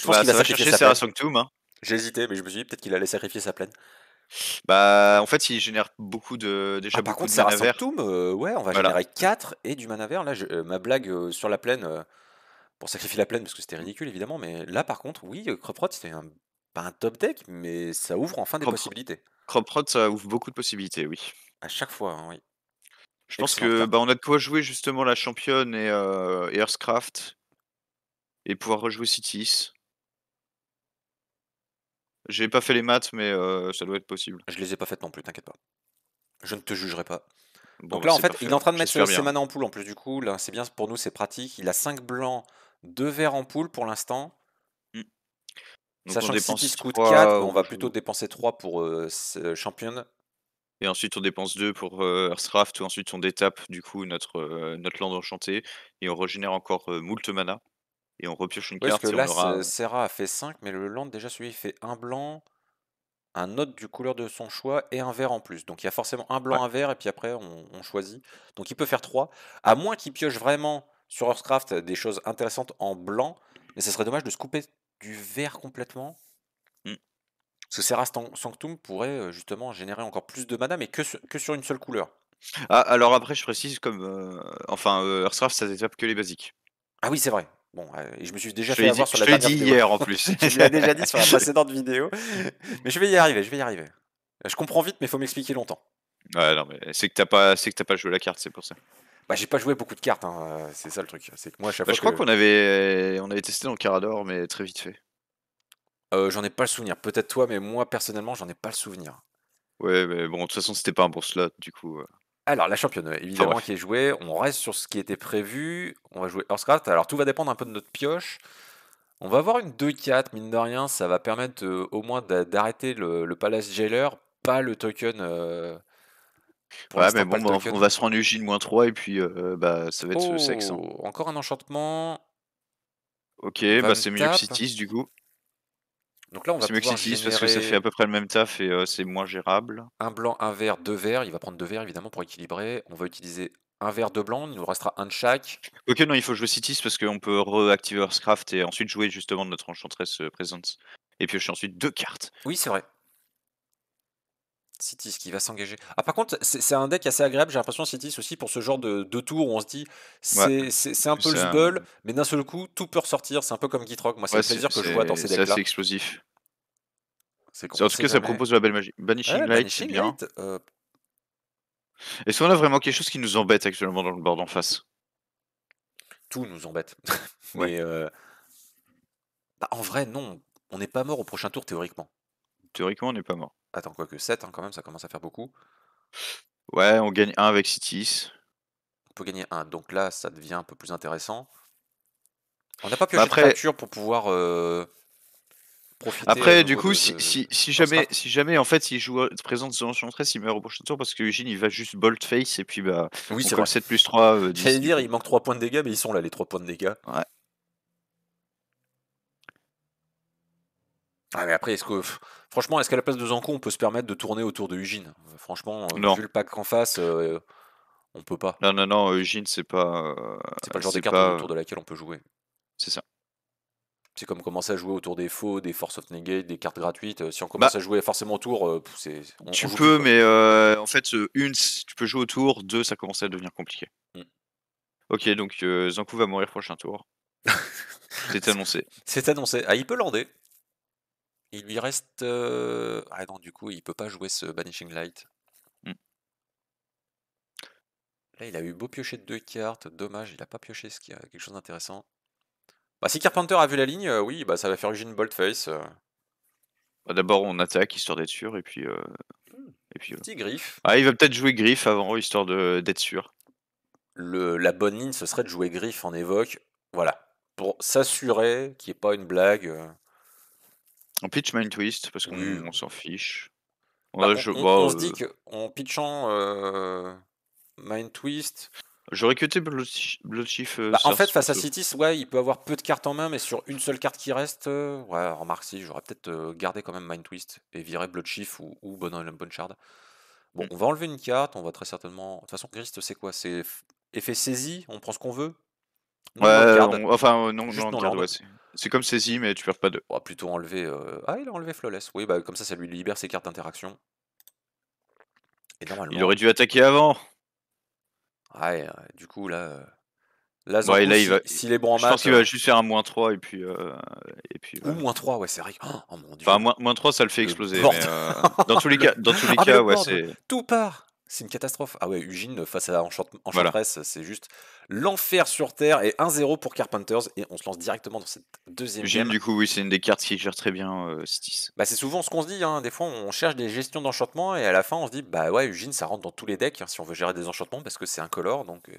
je pense bah, qu'il a sacrifié sa plaine. Hein. mais je me suis dit peut-être qu'il allait sacrifier sa plaine. Bah, en fait, il génère beaucoup de. Déjà ah, par contre, de mana vert. ouais, on va générer 4 et du mana vert. Là, euh, ma blague euh, sur la plaine, euh, pour sacrifier la plaine, parce que c'était mmh. ridicule évidemment, mais là, par contre, oui, croprot, c'était un, pas un top deck, mais ça ouvre enfin des possibilités. Croprot, ça ouvre beaucoup de possibilités, oui. À chaque fois, hein, oui. Je pense que bah, on a de quoi jouer justement la championne et, et Earthcraft et pouvoir rejouer Cities. J'ai pas fait les maths, mais euh, ça doit être possible. Je les ai pas faites non plus, t'inquiète pas. Je ne te jugerai pas. Donc bah, là, en fait, il est en train de mettre ce mana en poule. En plus, du coup, là, c'est bien pour nous, c'est pratique. Il a 5 blancs, 2 verts en poule pour l'instant. Hmm. Sachant on que si coûte de 4, on va plutôt dépenser 3 pour euh, euh, Champion. Et ensuite, on dépense 2 pour Earthcraft, Ensuite, on détape du coup notre, notre land enchanté. Et on régénère encore moult mana et on repioche une ouais, carte. Parce que là, euh Serra a fait 5, mais le land, déjà, celui, fait un blanc, un autre du couleur de son choix et un vert en plus. Donc il y a forcément un blanc, un vert, et puis après, on, choisit. Donc il peut faire 3, à moins qu'il pioche vraiment sur Earthcraft des choses intéressantes en blanc, mais ce serait dommage de se couper du vert complètement. Ce mmh. Parce que Serra Sanctum pourrait euh, justement générer encore plus de mana, mais que, sur, une seule couleur. Ah, alors après, je précise, comme. Euh, enfin, Earthcraft, ça détape que les basiques. Ah oui, c'est vrai. Bon, euh, je me suis déjà fait avoir sur la je l'ai dit hier en plus. je l'ai déjà dit sur la précédente vidéo. Mais je vais y arriver, je vais y arriver. Euh, je comprends vite, mais il faut m'expliquer longtemps. Ouais, non, mais c'est que t'as pas, pas joué la carte, c'est pour ça. Bah, j'ai pas joué beaucoup de cartes, hein, euh, c'est ça le truc. moi, bah, Je crois qu'on avait, on avait testé dans Carador, mais très vite fait. Euh, j'en ai pas le souvenir. Peut-être toi, mais moi personnellement, j'en ai pas le souvenir. Ouais, mais bon, de toute façon, c'était pas un bon slot, du coup. Alors, la championne, évidemment, ah qui est jouée. On reste sur ce qui était prévu. On va jouer Earthcraft. Alors, tout va dépendre un peu de notre pioche. On va avoir une 2-4, mine de rien. Ça va permettre au moins d'arrêter le, Palace Jailer, pas le token. Euh, ouais, mais bon, bah, on- va se rendre Eugene 3 et puis euh, bah, ça va être sexe. Hein. Oh, encore un enchantement. Ok, bah, c'est mieux que du coup. Donc là, on va C'est mieux que parce que ça fait à peu près le même taf et euh, c'est moins gérable. Un blanc, un vert, deux verts. Il va prendre deux verts évidemment pour équilibrer. On va utiliser un vert de blanc, il nous restera un de chaque. Ok, non, il faut jouer City parce qu'on peut réactiver Earthcraft et ensuite jouer justement notre enchantress euh, Presence et piocher ensuite deux cartes. Oui, c'est vrai. Citis qui va s'engager. Ah, par contre, c'est un deck assez agréable, j'ai l'impression, Citis aussi, pour ce genre de, tour où on se dit, c'est un peu le mais d'un seul coup, tout peut ressortir. C'est un peu comme Gitrock. Moi, c'est plaisir que je vois dans ces decks-là. C'est assez explosif. En tout cas, ça propose la belle magie. Banishing Light, c'est euh. Est-ce qu'on a vraiment quelque chose qui nous embête actuellement dans le board en face Tout nous embête. mais euh, bah, en vrai, non. On n'est pas mort au prochain tour, théoriquement. Théoriquement, on n'est pas mort. Attends, quoi que 7 hein, quand même, ça commence à faire beaucoup. Ouais, on gagne 1 avec 6-6. On peut gagner 1, donc là ça devient un peu plus intéressant. On n'a pas pu bah après... pour pouvoir euh, profiter. Après, euh, du coup, si, jamais, si jamais en fait il joue présente son 13, il meurt au prochain tour parce que Eugene il va juste bolt face et puis bah. Oui, c'est 7 plus 3. Euh, J'allais dire, il manque 3 points de dégâts, mais ils sont là les 3 points de dégâts. Ouais. Ah, mais après, est-ce que. Franchement, est-ce qu'à la place de Zankou, on peut se permettre de tourner autour de Ugin Franchement, euh, vu le pack en face, on euh, on peut pas. Non, non, non, Ugin, c'est pas. Euh, c'est pas le genre de carte autour de laquelle on peut jouer. C'est ça. C'est comme commencer à jouer autour des faux, des Force of Negate, des cartes gratuites. Si on commence bah à jouer forcément autour, c'est. tu peux, mais en fait, une, tu peux jouer autour, deux, ça commence à devenir compliqué. Mm. Ok, donc Zankou va mourir prochain tour. c'est annoncé. C'est annoncé. Ah, il peut lander. Il lui reste. Euh, ah non, du coup, il peut pas jouer ce Banishing Light. Hmm. Là, il a eu beau piocher deux cartes. Dommage, il a pas pioché ce qui a quelque chose d'intéressant. Bah, si Carpenter a vu la ligne, euh, oui, bah ça va faire une Boldface. Euh. Bah, d'abord, on attaque histoire d'être sûr, et puis. Hmm. Et puis Petit griffe. Ah, il va peut-être jouer griffe avant histoire de- d'être sûr. la bonne ligne, ce serait de jouer griffe en évoque. Voilà. Pour s'assurer qu'il n'y ait pas une blague. On pitch Mind Twist parce qu'on mmh. s'en fiche. Bah, bah, on, se euh dit qu'en pitchant euh, Mind Twist. J'aurais cuté Bloodshift. Chief. Euh, bah, en fait, face à Cities, ouais, il peut avoir peu de cartes en main, mais sur une seule carte qui reste, ouais, remarque si, j'aurais peut-être gardé quand même Mind Twist et viré Blood ou, ou Bonne shard. Bon, mmh. on va enlever une carte, on va très certainement. De toute façon, christ c'est quoi C'est effet saisi, on prend ce qu'on veut ouais, euh, enfin, euh, non, non, C'est comme saisie mais tu perds pas de. On oh, plutôt enlever. Euh, ah, il a enlevé Flawless. Oui, bah, comme ça, ça lui libère ses cartes d'interaction. Et normalement. Il aurait dû attaquer avant. Ah ouais, du coup, là. Là, Zankou, là, il va... s'il est bon en pense qu'il va juste faire un moins 3 et puis. Et puis Ou moins 3, ouais, c'est vrai. Oh, oh, mon dieu. Enfin, moins, 3, ça le fait exploser. mais, dans tous les cas, dans tous les ah, cas ouais, c'est. Tout part c'est une catastrophe. Ah ouais, Ugin face à Enchant Enchantress, c'est juste l'enfer sur Terre et 1-0 pour Carpenters. Et on se lance directement dans cette deuxième Ugin du coup, oui, c'est une des cartes qui gère très bien euh, Stis. Bah, c'est souvent ce qu'on se dit. Hein. Des fois, on cherche des gestions d'enchantement et à la fin, on se dit, bah ouais, Ugin, ça rentre dans tous les decks hein, si on veut gérer des enchantements parce que c'est incolore. Donc, euh,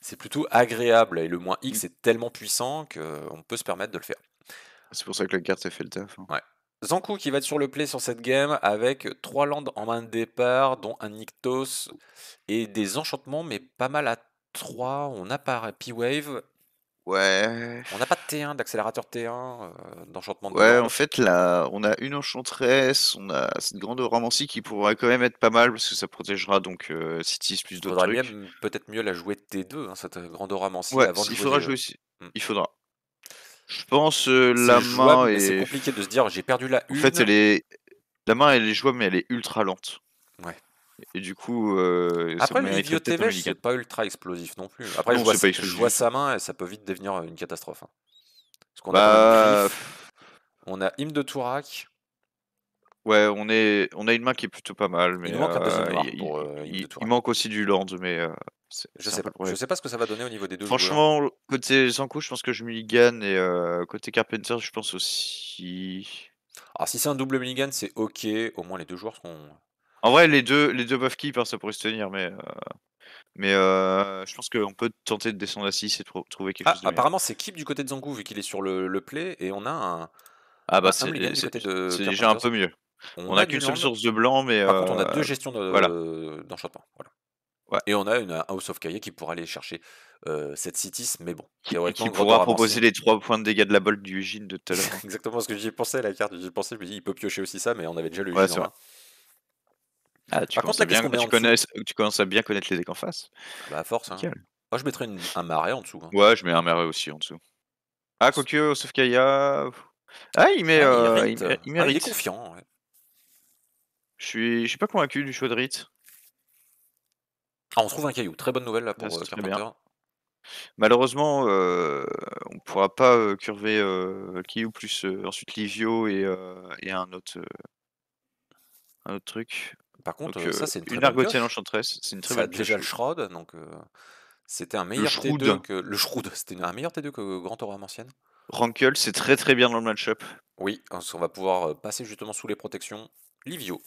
c'est plutôt agréable. Et le moins X mm. est tellement puissant qu'on euh, peut se permettre de le faire. C'est pour ça que la carte ça fait le taf. Hein. Ouais. Zanku qui va être sur le play sur cette game avec trois landes en main de départ, dont un Ictos et des enchantements, mais pas mal à 3. On n'a pas P-Wave. Ouais. On n'a pas de T1, d'accélérateur T1, euh, d'enchantement de Ouais, en fait, là, on a une enchantresse, on a cette grande romancie qui pourrait quand même être pas mal parce que ça protégera donc euh, plus d'autres Il peut-être mieux la jouer T2, hein, cette grande romancie. Ouais, il faudra jouer. ici, euh, hmm. Il faudra. Je pense euh, la main et... C'est compliqué de se dire, j'ai perdu la une. En fait, elle est... la main, elle est jouable, mais elle est ultra lente. Ouais. Et du coup, euh, après le Livio TV, c'est pas ultra explosif non plus. Après, je, vois sa, main et ça peut vite devenir euh, une catastrophe. Hein. Parce qu'on a, bah, on a Hymne de Tourac. Ouais, on, est, on a une main qui est plutôt pas mal, mais euh, il, euh, hein. manque, aussi du land, mais euh, je sais pas. Je sais pas ce que ça va donner au niveau des deux. Franchement, côté Zankou, je pense que je mulligan et côté Carpenter, je pense aussi. Alors ah, si c'est un double mulligan, c'est ok. Au moins les deux joueurs sont En vrai, les deux, les deux buff keep, hein, ça pourrait se tenir, mais. Mais je pense qu'on peut tenter de descendre à 6 et trouver quelque ah, chose. apparemment, c'est keep du côté de Zankou, vu qu'il est sur le, le, play, et on a un. Ah bah, c'est déjà un peu mieux. On, a, qu'une seule source de blanc, mais. Par contre, on a euh, deux gestions euh, d'enchantement. Ouais. Et on a une un House of Kaya qui pourra aller chercher euh, cette Citis, mais bon. Qui, pourra proposer les trois points de dégâts de la bolte du de tout à l'heure. exactement ce que j'y pensé la carte. J'y pensé je me il peut piocher aussi ça, mais on avait déjà le ouais, ah, tu, Par contre, tu, commences à bien connaître les decks en face. Ah bah, à force. Hein. Moi, je mettrais un marais en dessous. Hein. Ouais, je mets un marais aussi en dessous. Ah, quoique, House of Kaya. Ah, il met. Ah, il, est confiant. Je suis, suis pas convaincu du Rit. Ah, on trouve un caillou. Très bonne nouvelle là pour ah, euh, Malheureusement, euh, on ne pourra pas euh, curver euh, plus ensuite Livio et, un, autre, un autre truc. Par contre, ça c'est une, très argotienne enchanteresse. C'est une très déjà le Shroud, donc c'était un meilleur T2 que le Shroud. C'était un meilleur T2 que Grand Aurora Ancienne Rankle, c'est très très bien dans le match-up. Oui, on va pouvoir passer justement sous les protections. Livio,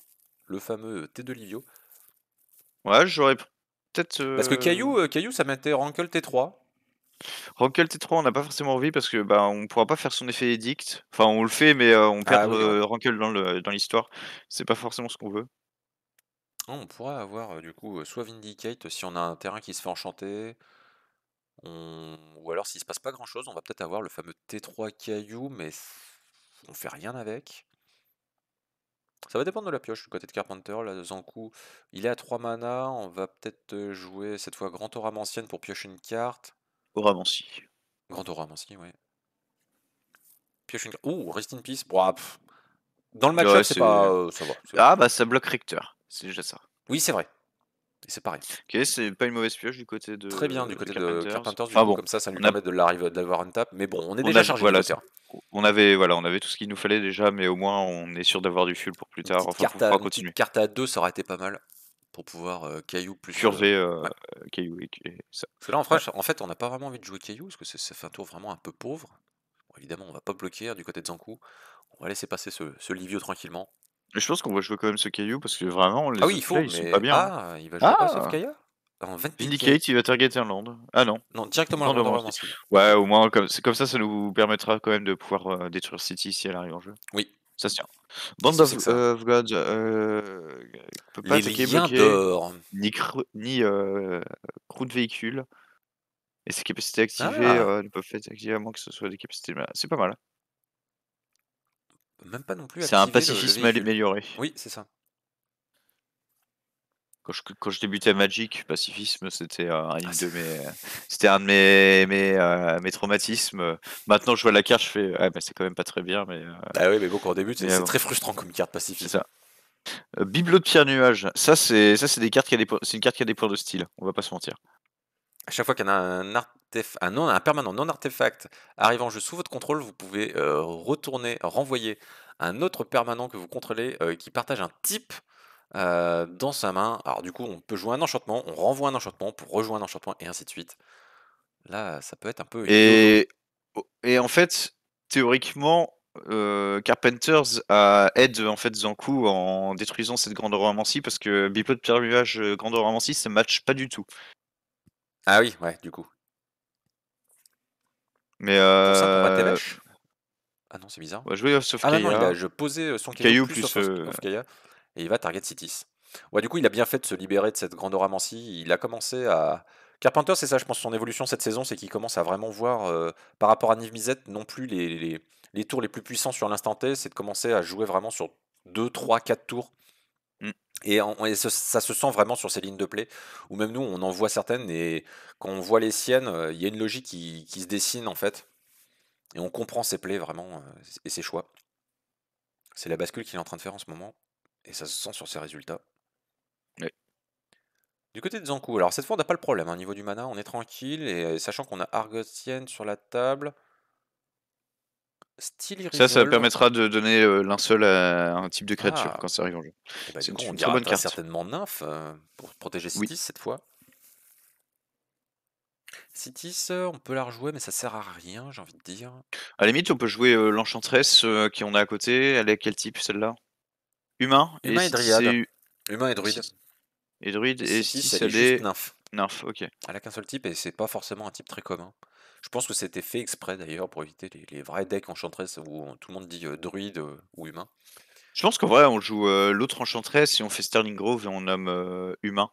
le fameux euh, T de Livio. Ouais, j'aurais peut-être. Parce que Caillou, euh, euh, Caillou ça mettait Rankle T3. Rankle T3, on n'a pas forcément envie parce que bah, on pourra pas faire son effet édict Enfin, on le fait, mais on ah perd ah, dans Rankle dans l'histoire. c'est pas forcément ce qu'on veut. On pourrait avoir du coup soit Vindicate si on a un terrain qui se fait enchanter, ou alors s'il se passe pas grand chose, on va peut-être avoir le fameux T3 Caillou, mais on fait rien avec. Ça va dépendre de la pioche. Du côté de Carpenter, là, Zankou il est à 3 mana. On va peut-être euh, jouer cette fois Grand Mancienne pour piocher une carte. Aura Mancy. Grand Oramancie, ouais. Pioche une carte. Ouh, Rest in Peace. Dans le match-up, c'est pas. Euh, ah bah ça bloque Richter, c'est déjà ça. Oui, c'est vrai c'est pareil. Ok, c'est pas une mauvaise pioche du côté de. Très bien, du côté de Carpenters. bon. Comme ça, ça lui permet de l'arriver d'avoir une tap. Mais bon, on est on déjà a... chargé. Voilà, on avait, voilà, on avait tout ce qu'il nous fallait déjà, mais au moins on est sûr d'avoir du fuel pour plus tard. enfin, carte, à, continuer. carte à 2, ça aurait été pas mal pour pouvoir euh, caillou plus. Curver euh, caillou et, ça. Parce que là, en, en fait, on n'a pas vraiment envie de jouer caillou parce que ça fait un tour vraiment un peu pauvre. évidemment, on va pas bloquer hein, du côté de Zankou. On va laisser passer ce, ce Livio tranquillement. Je pense qu'on va jouer quand même ce caillou parce que vraiment, les Ah il ils sont pas bien. Hein. Ah, il va jouer pas En Vindicate, il va targeter un land. Ah non. Non, directement le land. Ouais, au moins, comme, comme ça, ça nous permettra quand même de pouvoir euh, détruire City si elle arrive en jeu. Oui. Ça tient. Band of, euh, God euh, peut pas ni, ni euh, crew de véhicule. Et ses capacités activées ah. ne peuvent être activées à moins que ce soit des capacités. C'est pas mal même pas non plus. C'est un pacifisme amélioré. Oui, c'est ça. Quand je, quand je, débutais Magic, pacifisme, c'était un, ah, de mes, un euh, de traumatismes. Maintenant, je vois la carte, je fais, ah, bah, c'est quand même pas très bien. Mais, ah oui, mais bon, quand on débute, c'est, très frustrant comme carte pacifiste. ça. Euh, Bibelot de pierre nuage, ça c'est, c'est une carte qui a des points de style. On va pas se mentir à chaque fois qu'un non, permanent non artefact arrive en jeu sous votre contrôle, vous pouvez euh, retourner, renvoyer un autre permanent que vous contrôlez euh, qui partage un type euh, dans sa main. Alors du coup, on peut jouer un enchantement, on renvoie un enchantement pour rejoindre un enchantement et ainsi de suite. Là, ça peut être un peu. Et, en fait, théoriquement, Carpenters aide en fait Zanku en détruisant cette grande romancie parce que biplot, Pierre vivage, Grande Romancie ça match pas du tout. Ah oui, ouais, du coup. Mais euh, Ah non, c'est bizarre. jouer sauf Ah non, je posais euh, son caillou, plus, euh, Kaya, et il va target Cities. Ouais, du coup, il a bien fait de se libérer de cette grande oramancie. Il a commencé à. Carpenter, c'est ça, je pense, son évolution cette saison, c'est qu'il commence à vraiment voir, par rapport à Niv-Mizet, non plus les, les, tours les plus puissants sur l'instant T, c'est de commencer à jouer vraiment sur 2, 3, 4 tours et, ça, se sent vraiment sur ces lignes de play, où même nous, on en voit certaines, et quand on voit les siennes, euh, il y a une logique qui, se dessine en fait. Et on comprend ses plaies vraiment, euh, et ses choix. C'est la bascule qu'il est en train de faire en ce moment, et ça se sent sur ses résultats. Du côté de Zankou, alors cette fois on n'a pas le problème, hein. au niveau du mana on est tranquille, et euh, sachant qu'on a Argosienne sur la table, ça, ça permettra de donner l'un seul à un type de créature ah. quand ça arrive en jeu. Eh ben, c'est une très bonne carte. certainement nymphe euh, pour protéger Citis cette fois. Citis, euh, on peut la rejouer, mais ça sert à rien, j'ai envie de dire. À la limite, on peut jouer euh, l'enchantresse qui on a à côté. Elle est quel type celle-là Humain, Humain et, Druide. Humain et druide. Et druide, et Citis, elle, est. Juste nymphe. Nymphe, ok. Elle a qu'un seul type et c'est pas forcément un type très commun. Je pense que c'était fait exprès d'ailleurs pour éviter les, vrais decks enchantress où tout le monde dit euh, druide euh, ou humain. Je pense qu'en vrai, on joue euh, l'autre enchantress si on fait Sterling Grove et on nomme humain.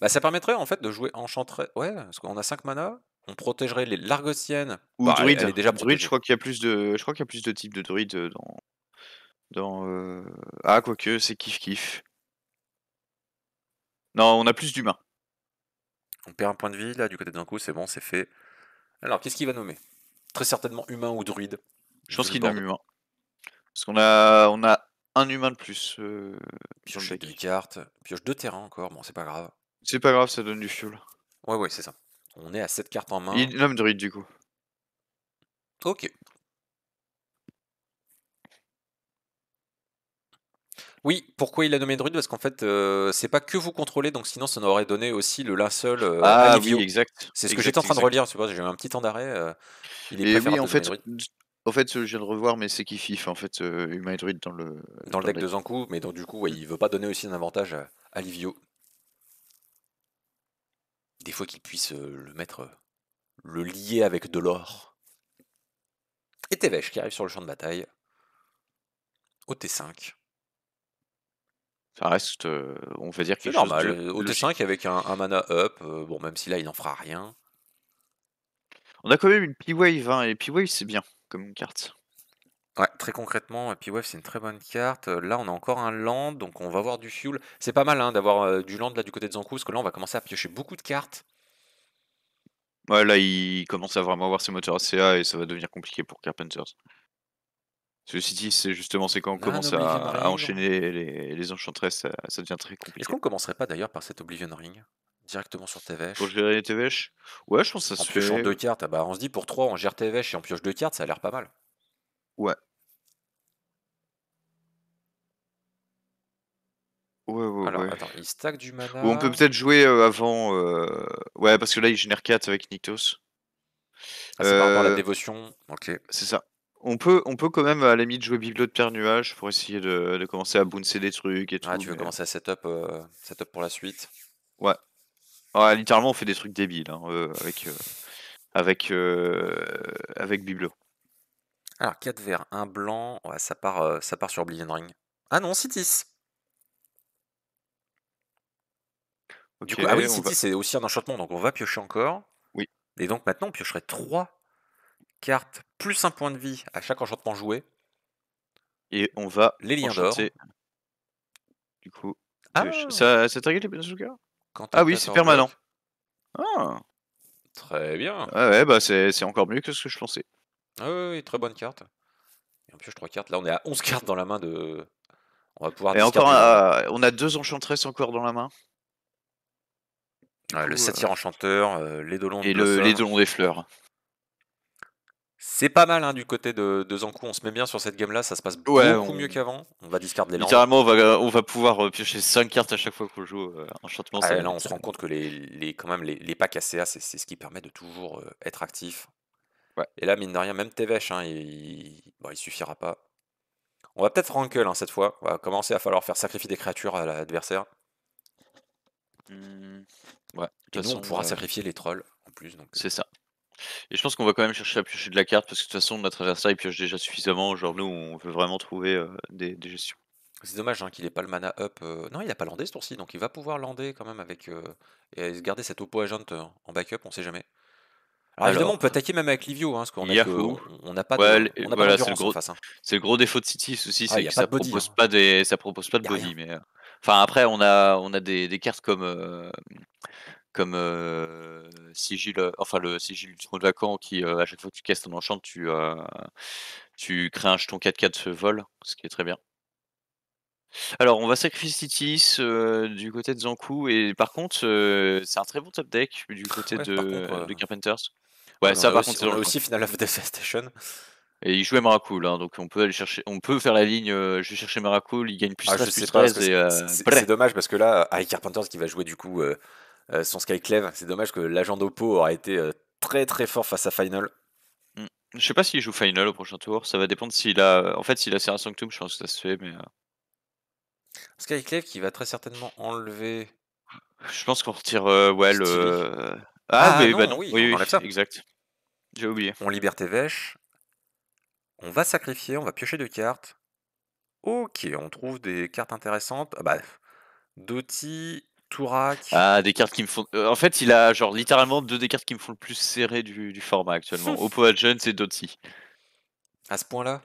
Bah, ça permettrait en fait de jouer enchantress. Ouais, parce qu'on a 5 mana, on protégerait les largotiennes. Ou bah, druide. druide, je crois qu'il y a plus de, je y a plus de types de druide dans. dans Ah, quoique, c'est kiff kiff. Non, on a plus d'humains. On perd un point de vie, là, du côté d'un coup, c'est bon, c'est fait. Alors, qu'est-ce qu'il va nommer Très certainement humain ou druide. Je, pense qu'il nomme humain. Parce qu'on a, on a un humain de plus. Euh, pioche des cartes, pioche deux terrains encore, bon, c'est pas grave. C'est pas grave, ça donne du fuel. Ouais, ouais, c'est ça. On est à 7 cartes en main. Il nomme druide, du coup. Ok, Oui, pourquoi il a nommé druide Parce qu'en fait, euh, c'est pas que vous contrôlez, donc sinon ça aurait donné aussi le linceul euh, ah, à oui, exact. C'est ce que j'étais en train de relire, tu vois, j'ai eu un petit temps d'arrêt. Euh, il est Et oui, en fait, en fait, je viens de revoir, mais c'est qui fif en fait, Humain Druid dans le. deck de Zankou, mais donc du coup, ouais, il veut pas donner aussi un avantage à, Livio. Des fois qu'il puisse le mettre, le lier avec de l'or. Et Tevesh qui arrive sur le champ de bataille. Au T5 ça reste, euh, on va dire, qu'il est normal. Euh, au T5 avec un, mana up, euh, bon, même si là, il n'en fera rien. On a quand même une P-Wave, hein, et P-Wave, c'est bien comme carte. Ouais, très concrètement, P-Wave, c'est une très bonne carte. Là, on a encore un land, donc on va avoir du fuel. C'est pas mal hein, d'avoir du land là du côté de Zanku, parce que là, on va commencer à piocher beaucoup de cartes. Ouais, là, il commence à vraiment avoir ses moteurs ACA et ça va devenir compliqué pour Carpenters. Ceci dit, c'est justement c'est quand on ah, commence à, enchaîner les, les ça, devient très compliqué. Est-ce qu'on commencerait pas d'ailleurs par cet Oblivion Ring directement sur TVH Pour gérer les TVH Ouais, je pense que ça en se fait. En deux cartes, ah bah, on se dit pour trois, on gère TVH et on pioche deux cartes, ça a l'air pas mal. Ouais. Ouais, ouais, Alors, attends, il stack du mana. Ou on peut peut-être jouer euh, avant. Euh, ouais, parce que là, il génère 4 avec Niktos. Ah, c'est par rapport à la euh, dévotion. Ok. C'est ça. On peut, on peut quand même à la limite jouer Biblio de Père Nuage pour essayer de, commencer à bouncer des trucs et ah, tout. Ah, tu veux commencer à setup, euh, setup pour la suite Ouais. Ouais, littéralement, on fait des trucs débiles hein, euh, avec, euh, avec, avec Alors, 4 verts, 1 blanc, ouais, ça, part, ça part sur Oblivion Ring. Ah non, Citis ah oui, Citis, c'est aussi un enchantement, donc on va piocher encore. Oui. Et donc maintenant, on piocherait 3 Carte plus un point de vie à chaque enchantement joué. Et on va les liens d'or. Du coup, ah. ça, les Ah oui, c'est permanent. Ah. Très bien. Ah ouais, bah c'est encore mieux que ce que je pensais. Ah très bonne carte. Et plus je trois cartes. Là, on est à 11 cartes dans la main de. On va pouvoir. encore, euh, on a deux enchantresses encore dans la main. le satyre euh. enchanteur, euh, les dolons et le, les dolons des fleurs. C'est pas mal hein, du côté de, de Zankou, on se met bien sur cette game là, ça se passe beaucoup mieux qu'avant. On va discarder les Littéralement, on va, on va pouvoir euh, piocher 5 cartes à chaque fois qu'on joue euh, enchantement. Ah, là, on se rend compte que les, les quand même, les, packs ACA, c'est ce qui permet de toujours euh, être actif. Et là, mine de rien, même Tevesh, hein, il, bon, il suffira pas. On va peut-être Rankle hein, cette fois. On va commencer à falloir faire sacrifier des créatures à l'adversaire. Mmh. Ouais, on pourra sacrifier les trolls en plus. C'est ça. Et je pense qu'on va quand même chercher à piocher de la carte parce que de toute façon, notre adversaire il pioche déjà suffisamment. Genre, nous, on veut vraiment trouver euh, des, gestions. C'est dommage hein, qu'il n'ait pas le mana up. Euh, non, il n'a pas landé ce tour-ci, donc il va pouvoir lander quand même avec. Euh, et garder cette oppo agent en backup, on sait jamais. Alors, évidemment, on peut attaquer même avec Livio, hein, parce qu'on n'a on, pas de, on a pas face. Hein. C'est le gros défaut de City, ceci, ah, c'est que ça ne hein. propose, pas pas de body. Mais, enfin, après, on a, on a des, des cartes comme comme Sigil, enfin le Sigil du trône vacant qui, à chaque fois que tu castes ton enchant, tu, tu crées un jeton 4-4 vol, ce qui est très bien. Alors, on va sacrifier Titis du côté de Zanku, et par contre, c'est un très bon top deck du côté de, Carpenters. Ouais, ça par contre, c'est aussi Final of Devastation. Et il jouait Maracool, hein, donc on peut aller chercher, on peut faire la ligne, je vais chercher Maracool, il gagne plus de ah, c'est- dommage parce que là, avec Carpenters qui va jouer du coup euh, son Skyclave. C'est dommage que l'agent d'Oppo aura été euh, très très fort face à Final. Mm. Je sais pas s'il joue Final au prochain tour, ça va dépendre s'il a. En fait, s'il a Serra Sanctum, je pense que ça se fait, mais. Euh. Skyclave qui va très certainement enlever. Je pense qu'on retire Well. ouais Ah, oui, ça. Exact. J'ai oublié. On liberté Vèche. On va sacrifier, on va piocher deux cartes. Ok, on trouve des cartes intéressantes. Ah bah, Doty, Tourak. Ah, des cartes qui me font. Euh, en fait, il a genre littéralement deux des cartes qui me font le plus serré du, format actuellement. Oppo Adjunct et Dotsi. À ce point-là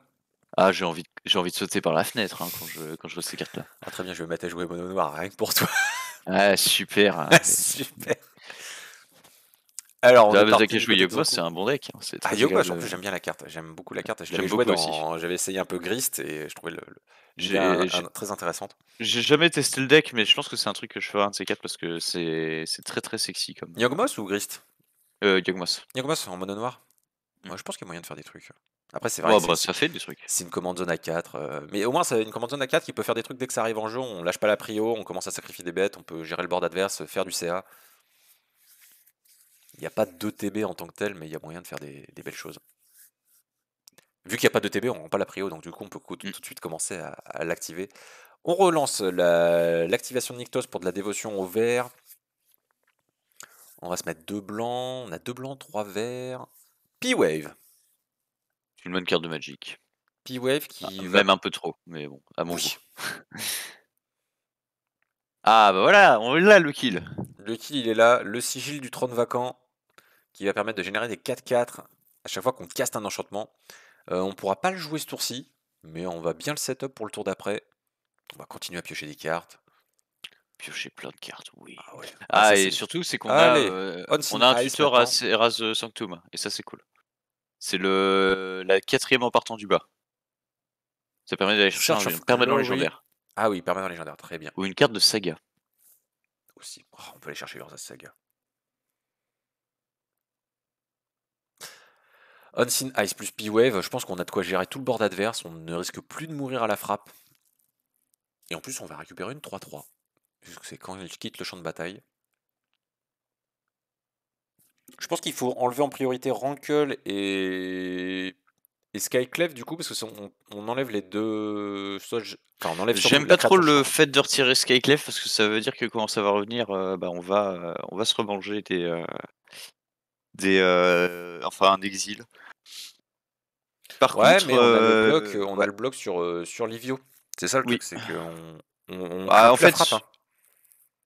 Ah, j'ai envie, j'ai envie de sauter par la fenêtre hein, quand, je, quand vois ces cartes-là. Ah, très bien, je vais mettre à jouer Mono Noir, rien que pour toi. ah, super. Hein. super. Alors, on avec c'est un bon deck. Hein, ah, en plus, j'aime bien la carte. J'aime beaucoup la carte. Je joué J'avais essayé un peu Grist et je trouvais le, très intéressante. J'ai jamais testé le deck, mais je pense que c'est un truc que je ferai un de ces quatre parce que c'est très très sexy. comme. Euh, ou Grist euh, en mono noir Moi, mm. je pense qu'il y a moyen de faire des trucs. Après, c'est vrai. Bah, ça fait des trucs. C'est une commande zone à 4. Euh, mais au moins, c'est une commande zone à 4 qui peut faire des trucs dès que ça arrive en jeu. On lâche pas la prio, on commence à sacrifier des bêtes, on peut gérer le board adverse, faire du CA. Il n'y a pas TB en tant que tel, mais il y a moyen de faire des, belles choses. Vu qu'il n'y a pas TB, on ne pas la prio, donc du coup, on peut mm. tout de suite commencer à, l'activer. On relance l'activation de Nyctos pour de la dévotion au vert. On va se mettre deux blancs. On a deux blancs, trois verts. P-Wave. une bonne carte de Magic. P-Wave qui. Ah, même un peu trop, mais bon, à mon ah bah voilà, on là le kill. Le kill il est là, le sigil du trône vacant qui va permettre de générer des 4-4 à chaque fois qu'on caste un enchantement. Euh, on pourra pas le jouer ce tour-ci, mais on va bien le setup pour le tour d'après. On va continuer à piocher des cartes. Piocher plein de cartes, oui. Ah, ah, ah et surtout, c'est qu'on a, euh, on a un tutor Eras euh, Sanctum, et ça c'est cool. C'est le la quatrième en partant du bas. Ça permet d'aller chercher un permanent légendaire. Ah oui, permanent légendaire, très bien. Ou une carte de saga. Aussi, oh, on peut aller chercher de saga. Unseen Ice plus P-Wave, je pense qu'on a de quoi gérer tout le board adverse, on ne risque plus de mourir à la frappe. Et en plus, on va récupérer une 3-3. c'est quand il quitte le champ de bataille. Je pense qu'il faut enlever en priorité Rankle et, et Skyclef du coup, parce que on, enlève les deux. Enfin, on J'aime pas trop le fait de retirer Skyclef parce que ça veut dire que quand ça va revenir, euh, bah, on, va, euh, on va se remanger des. Euh, des enfin, un exil. Par contre, on, a le euh, euh, bloc, sur, euh, sur Livio. C'est ça le truc, c'est qu'on. On, bah, en fait, hein.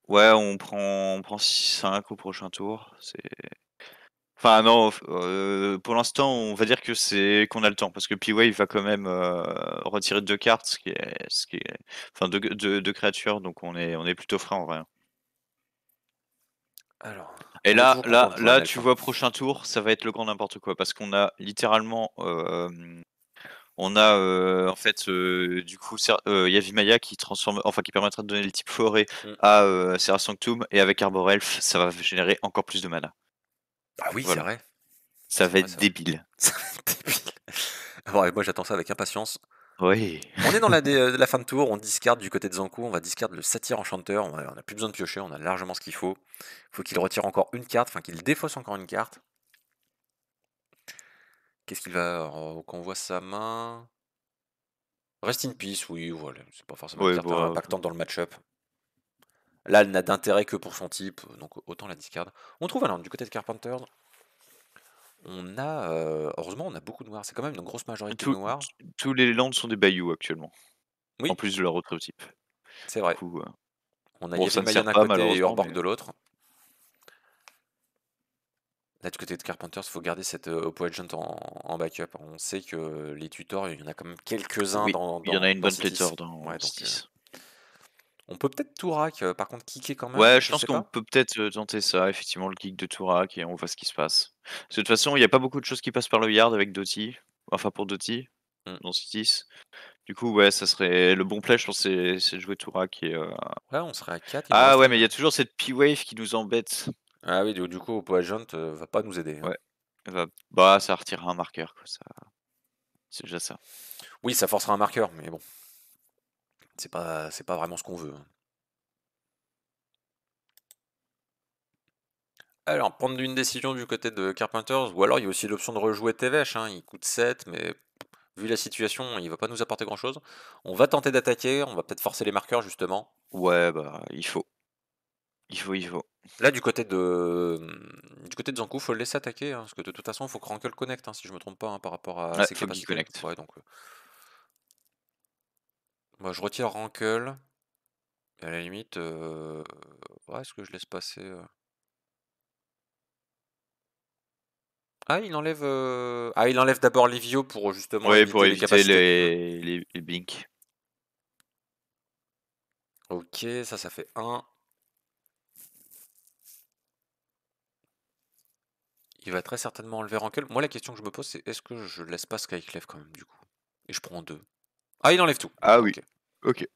Ouais, on prend, on prend 6-5 au prochain tour. C'est. Enfin non, pour l'instant, on va dire que c'est qu'on a le temps parce que P-Wave va quand même retirer deux cartes, ce qui est, ce qui est, enfin deux, créatures, donc on est, on est plutôt frais en vrai. Alors, et là, là, là, tu vois, prochain tour, ça va être le grand n'importe quoi parce qu'on a littéralement, euh, on a euh, en fait euh, du coup Yavimaya qui transforme, enfin qui permettra de donner le type forêt mm. à Serra Sanctum et avec Elf, ça va générer encore plus de mana. Ah oui, c'est vrai. Ça va, être débile. débile. moi, j'attends ça avec impatience. On est dans euh, la, fin de tour, on discarde du côté de Zanku, on va discarder le Satire enchanteur, on n'a plus besoin de piocher, on a largement ce qu'il faut. Il faut qu'il retire encore une carte, enfin qu'il défausse encore une carte. Qu'est-ce qu'il va. Oh, qu'on voit sa main. Rest in peace, oui, voilà. C'est pas forcément une carte euh, dans le match-up. Là, elle n'a d'intérêt que pour son type, donc autant la discard. On trouve alors du côté de Carpenter, on a, heureusement, on a beaucoup de noirs. C'est quand même une grosse majorité de noirs. tous les landes sont des Bayou actuellement, Oui. en plus de leur autre type C'est vrai. On a il bon, d'un côté et malheureusement, de l'autre. Là, du côté de Carpenters, faut garder cette, Oppo Agent en backup. On sait que les tutors, il y en a quand même quelques-uns Oui, dans il y en a une bonne tête dans on peut peut-être Tourak, euh, par contre, kicker quand même. Ouais, je, pense qu'on peut peut-être euh, tenter ça, effectivement, le kick de Tourak, et on voit ce qui se passe. de toute façon, il n'y a pas beaucoup de choses qui passent par le yard avec Doty, enfin pour Doty, mm. dans Citys. Du coup, ouais, ça serait le bon play, je pense, c'est de jouer Tourak. Et, euh, Ouais, on serait à 4. Ah ouais, mais il y a toujours cette P-Wave qui nous embête. Ah oui, du coup, Poagent ne va pas nous aider. Hein. Ouais. Bah, ça retirera un marqueur, quoi. Ça... C'est déjà ça. Oui, ça forcera un marqueur, mais bon c'est pas, c'est pas vraiment ce qu'on veut. Hein. Alors, prendre une décision du côté de Carpenters, ou alors il y a aussi l'option de rejouer Tevesh, hein, il coûte 7, mais vu la situation, il va pas nous apporter grand-chose. On va tenter d'attaquer, on va peut-être forcer les marqueurs, justement. Ouais, bah, il faut. Il faut, il faut. Là, du côté de, du côté de Zankou, faut le laisser attaquer, hein, parce que de toute façon, il faut que Rankle connecte, si je me trompe pas, par rapport à ses donc, euh, moi, je retire Rankle. Et à la limite, est-ce euh, que je laisse passer euh. Ah, il enlève. Euh, ah, il enlève d'abord Livio pour justement. pour éviter les, les, Ok, ça, ça fait 1. Il va très certainement enlever Rankle. Moi, la question que je me pose, c'est est-ce que je laisse pas Skyclave quand même, du coup Et je prends deux. Ah, il enlève tout. Ah oui. Ok.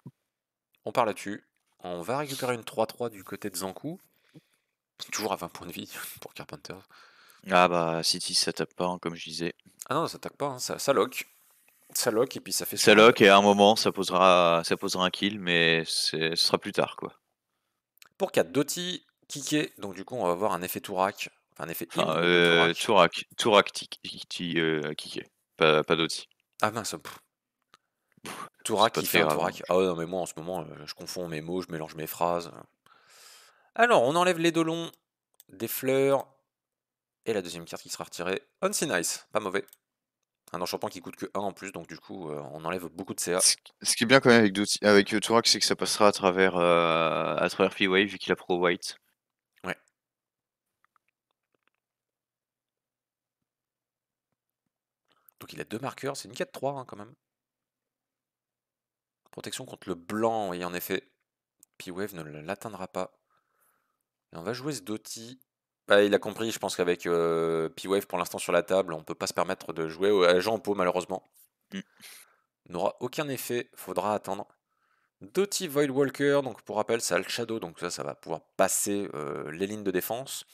On part là-dessus. On va récupérer une 3-3 du côté de Zankou. Toujours à 20 points de vie pour Carpenter. Ah bah, City ça tape pas, hein, comme je disais. Ah non, ça tape pas, hein. ça, ça lock. Ça lock et puis ça fait. Ça lock et à un moment, ça posera, ça posera un kill, mais ce sera plus tard quoi. Pour 4, Doty, kické, donc du coup, on va avoir un effet Tourak. Enfin, un effet. Euh, tourak, Tourak, euh, pas, pas Doty. Ah mince, Tourak, qui fait un Tourak. Ah non, mais moi en ce moment, euh, je confonds mes mots, je mélange mes phrases. Alors, on enlève les dolons, des fleurs, et la deuxième carte qui sera retirée. on Nice, pas mauvais. Un enchantement qui coûte que 1 en plus, donc du coup, euh, on enlève beaucoup de CA. Ce qui est bien quand même avec, avec euh, Tourak, c'est que ça passera à travers, à travers P-Wave vu qu'il a Pro White. Ouais. Donc il a deux marqueurs, c'est une 4-3 hein, quand même. Protection contre le blanc, et en effet, P-Wave ne l'atteindra pas. Et on va jouer ce Doty. Bah, il a compris, je pense qu'avec euh, P-Wave pour l'instant sur la table, on ne peut pas se permettre de jouer à Jean Pau malheureusement. Mm. N'aura aucun effet, faudra attendre. Doty Void Walker, donc pour rappel, ça a le Shadow, donc ça, ça va pouvoir passer euh, les lignes de défense.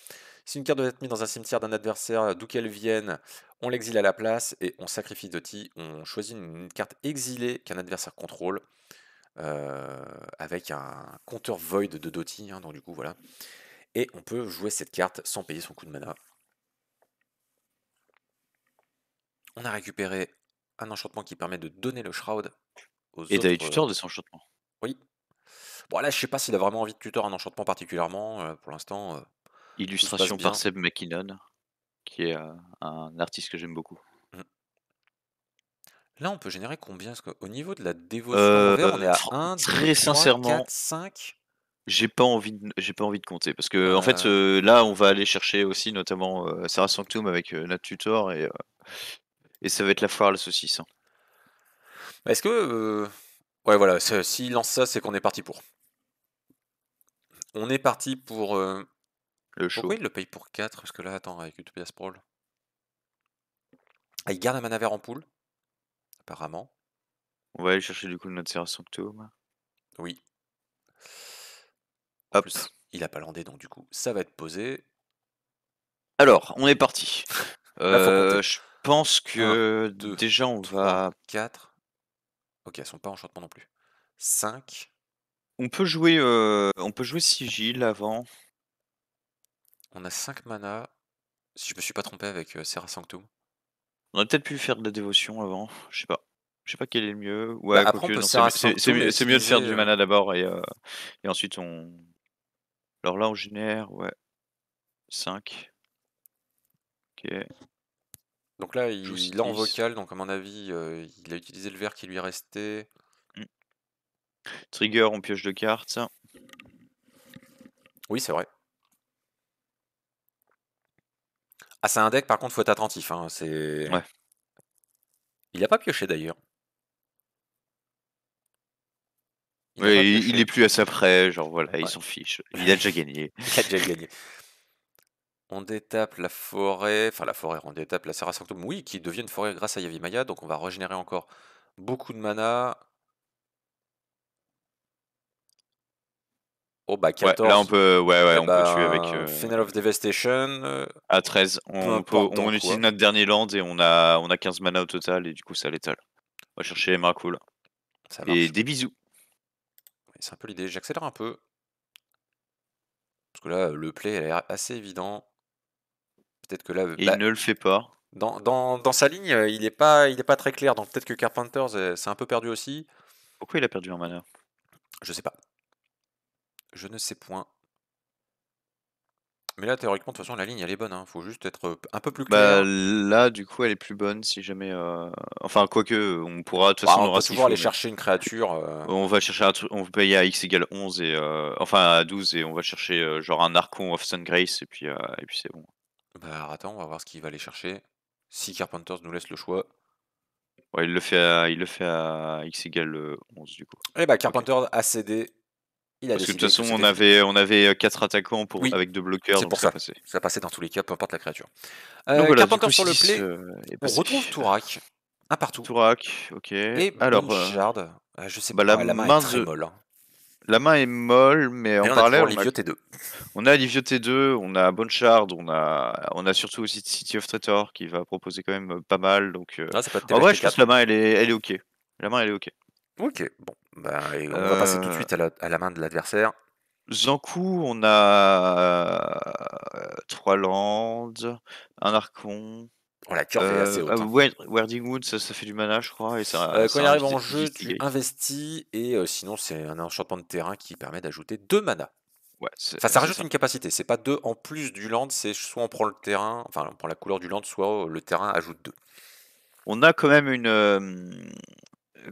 Si une carte doit être mise dans un cimetière d'un adversaire, euh, d'où qu'elle vienne, on l'exile à la place et on sacrifie Doty. On choisit une carte exilée qu'un adversaire contrôle euh, avec un compteur void de Doty. Hein, donc du coup, voilà. Et on peut jouer cette carte sans payer son coup de mana. On a récupéré un enchantement qui permet de donner le Shroud aux Et autres... tuteur euh, de cet enchantement. Oui. Bon, là, je sais pas s'il a vraiment envie de tuteur un enchantement particulièrement. pour l'instant, Illustration par Seb McKinnon, qui est euh, un artiste que j'aime beaucoup. Mmh. Là, on peut générer combien Au niveau de la dévotion euh, on est à 1, 2, 3, 4, 5 j'ai pas envie de, j'ai pas envie de compter parce que en fait euh. là on va aller chercher aussi notamment Sarah Sanctum avec notre tutor et ça va être la foire à la saucisse. Hein. Bah, est-ce que ouais voilà s'il lance ça c'est qu'on est parti pour. On est parti pour pourquoi il le paye pour 4 Parce que là, attends, avec Utopia Sprawl. Ah, il garde un mana en poule, apparemment. On va aller chercher du coup notre séance Sanctum. Oui. Hop. il a pas landé, donc du coup, ça va être posé. Alors, on est parti. Euh, je pense que déjà on va. 4. Ok, elles sont pas enchantement non plus. 5. On peut jouer, euh, on peut jouer Sigil avant. On a 5 mana, si je me suis pas trompé avec euh, Serra Sanctum. On a peut-être pu faire de la dévotion avant, je sais pas. Je sais pas quel est le mieux. Ouais, bah, c'est mieux, de faire du mana euh, d'abord euh, et, ensuite on. Alors là, on génère, ouais. 5. Ok. Donc là, il, est en vocal, donc à mon avis, il a utilisé le verre qui lui restait. Mm. Trigger, on pioche deux cartes. Oui, c'est vrai. Ah, c'est un deck, par contre, faut être attentif. Hein, c'est... Ouais. Il n'a pas pioché d'ailleurs. Il, n'est il, plus à sa près, genre voilà, il s'en fiche. Il a déjà gagné. il a déjà gagné. On détape la forêt, enfin la forêt, on détape la Serra Sanctum, oui, qui devient une forêt grâce à Yavimaya, donc on va régénérer encore beaucoup de mana. Oh bah 14. là on peut, ouais, ouais, eh on peut bah, tuer avec. Euh, Final of Devastation. Euh, à 13. On, utilise notre dernier land et on a, on a 15 mana au total et du coup ça l'étale. On va chercher les ça Et des bisous. C'est un peu l'idée. J'accélère un peu. Parce que là, le play a l'air assez évident. Peut-être que là. Bah il ne le fait pas. Dans, sa ligne, euh, il n'est pas, il est pas très clair. Donc peut-être que Carpenter C'est un peu perdu aussi. Pourquoi il a perdu en mana Je sais pas. Je ne sais point. Mais là, théoriquement, de toute façon, la ligne, elle est bonne. il hein. Faut juste être euh, un peu plus bah, clair. là, du coup, elle est plus bonne si jamais. Euh, enfin, quoique, on pourra. De toute bah, on toujours aller chercher une créature. Euh. On va chercher un truc, on va payer à x égale 11 et enfin à 12 et on va chercher genre un archon of Sun Grace et puis et puis c'est bon. Bah, alors, attends, on va voir ce qu'il va aller chercher. Si Carpenters nous laisse le choix. Ouais, il le fait à, il le fait à x égale 11 du coup. et eh bah, Carpenters a cédé parce que de toute façon, on avait, on avait 4 attaquants pour, avec 2 bloqueurs. pour ça. Ça passait dans tous les cas, peu hein, importe la créature. Euh, voilà, sur le play, euh, on retrouve Tourak. Un partout. Tourak, ok. Et Alors, euh, euh, je sais bah, pas, la, la main, est molle. Hein. La main est molle, mais en on, on a Livio T2. On a Livio T2, on a Bonchard, on a, on a surtout aussi City of Traitor qui va proposer quand même pas mal. Donc, ah, en vrai, je pense que la main, elle est, elle est ok. La main, elle est ok. Ok, bon. Bah, on va passer tout de euh. suite à la, main de l'adversaire. Zankou, on a euh, trois landes, un archon, On oh, la euh, ah, hein. ça, fait du mana, je crois. quand il arrive en jeu, tu investis et sinon, c'est un enchantement de terrain qui permet d'ajouter deux mana. enfin, ça rajoute une capacité. C'est pas deux en plus du land, c'est soit on prend le terrain, enfin, on prend la couleur du land, soit le terrain ajoute deux. On a quand même une,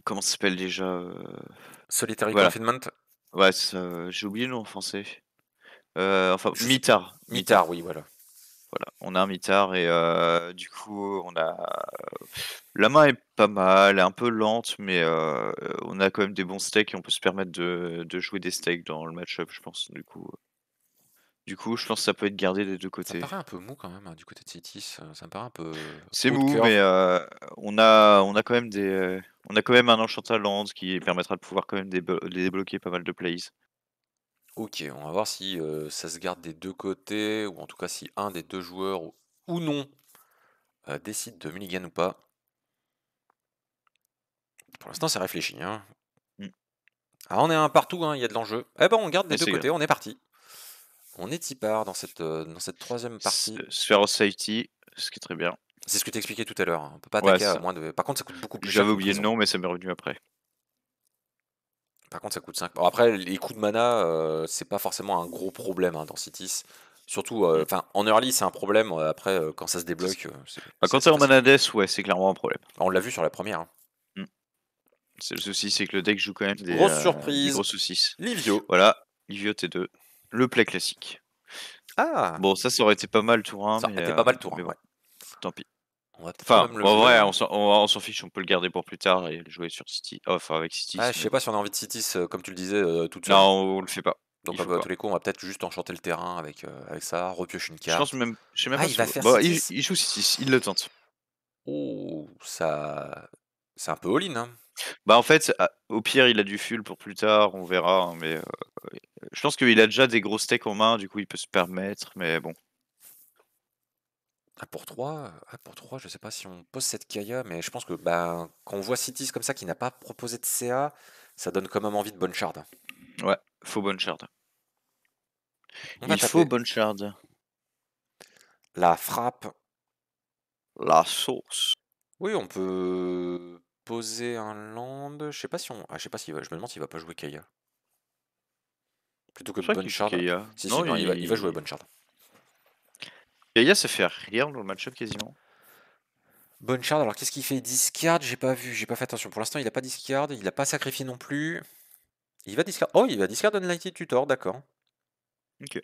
Comment ça s'appelle déjà euh, Solitary Confinement Ouais, euh, j'ai oublié le nom en français. Euh, enfin, mitar mitar oui, voilà. Voilà, on a un Mitar et du coup, on a. La main est pas mal, elle est un peu lente, mais on a quand même des bons steaks et on peut se permettre de, de jouer des steaks dans le match-up, je pense. Du coup, du coup, je pense que ça peut être gardé des deux côtés. Ça me paraît un peu mou quand même, hein, du côté de Citis. Euh, ça, me paraît un peu C'est mou, mais euh, on a, on a quand même des, euh, on a quand même un Enchantaland qui permettra de pouvoir quand même débloquer pas mal de plays. Ok, on va voir si ça se garde des deux côtés, ou en tout cas si un des deux joueurs ou non décide de mulligan ou pas. Pour l'instant, c'est réfléchi. Hein. Mm. Ah, on est un partout, hein, il y a de l'enjeu. Eh ben, on garde des ah, deux côtés, on est parti. On est tipard dans cette, euh, dans cette troisième partie. Sphere Safety, ce qui est très bien. C'est ce que tu expliquais tout à l'heure. Hein. On peut pas attaquer moins de. Par contre, ça coûte beaucoup plus cher. J'avais oublié le nom, mais ça m'est revenu après. Par contre, ça coûte 5. après, les coûts de mana, euh, c'est pas forcément un gros problème hein, dans Cities. Surtout, euh, mm. en early, c'est un problème. Après, quand ça se débloque. Bah, quand c'est en mana death, ouais, c'est clairement un problème. On l'a vu sur la première. Hein. Mm. C'est le souci, c'est que le deck joue quand même des. grosses surprises. gros Livio. Voilà, Livio T2. Le play classique. Ah Bon, ça, ça aurait été pas mal tour 1. Hein, ça aurait été euh, pas mal tour hein, Mais ouais. Tant pis. enfin, en vrai, on s'en, fiche, on peut le garder pour plus tard et le jouer sur City, off avec City. Ah, je sais pas si on a envie de City, comme tu le disais, euh, tout de suite. Non, on le fait pas. Donc, à tous les coups, on va peut-être juste enchanter le terrain avec, euh, avec ça, repiocher une carte. Je pense même, je sais même ah, pas il va faire bon, il, joue City, il le tente. Oh, ça. C'est un peu all-in, hein. Bah en fait, ah, au pire, il a du ful pour plus tard, on verra. Hein, mais euh, je pense qu'il a déjà des grosses steaks en main, du coup, il peut se permettre. Mais bon, ah, pour 3, Je ah, pour 3 je sais pas si on pose cette Kaya, mais je pense que bah, quand on voit citys comme ça qui n'a pas proposé de CA, ça donne quand même envie de bonne shard. ouais, faut bonne shard. Il faut bonne shard. la frappe. La sauce. Oui, on peut poser un land. Je sais pas si on. Ah, je sais pas s'il Je me demande s'il va pas jouer Kaya. Plutôt que Bonchard. il, va, jouer Bonchard. Kaya se fait rien dans le matchup up quasiment. Bonchard, alors qu'est-ce qu'il fait Discard J'ai pas vu, j'ai pas fait attention. Pour l'instant, il a pas discard, il n'a pas sacrifié non plus. Il va discard. Oh, il va discard Unlighted Tutor, d'accord. Ok.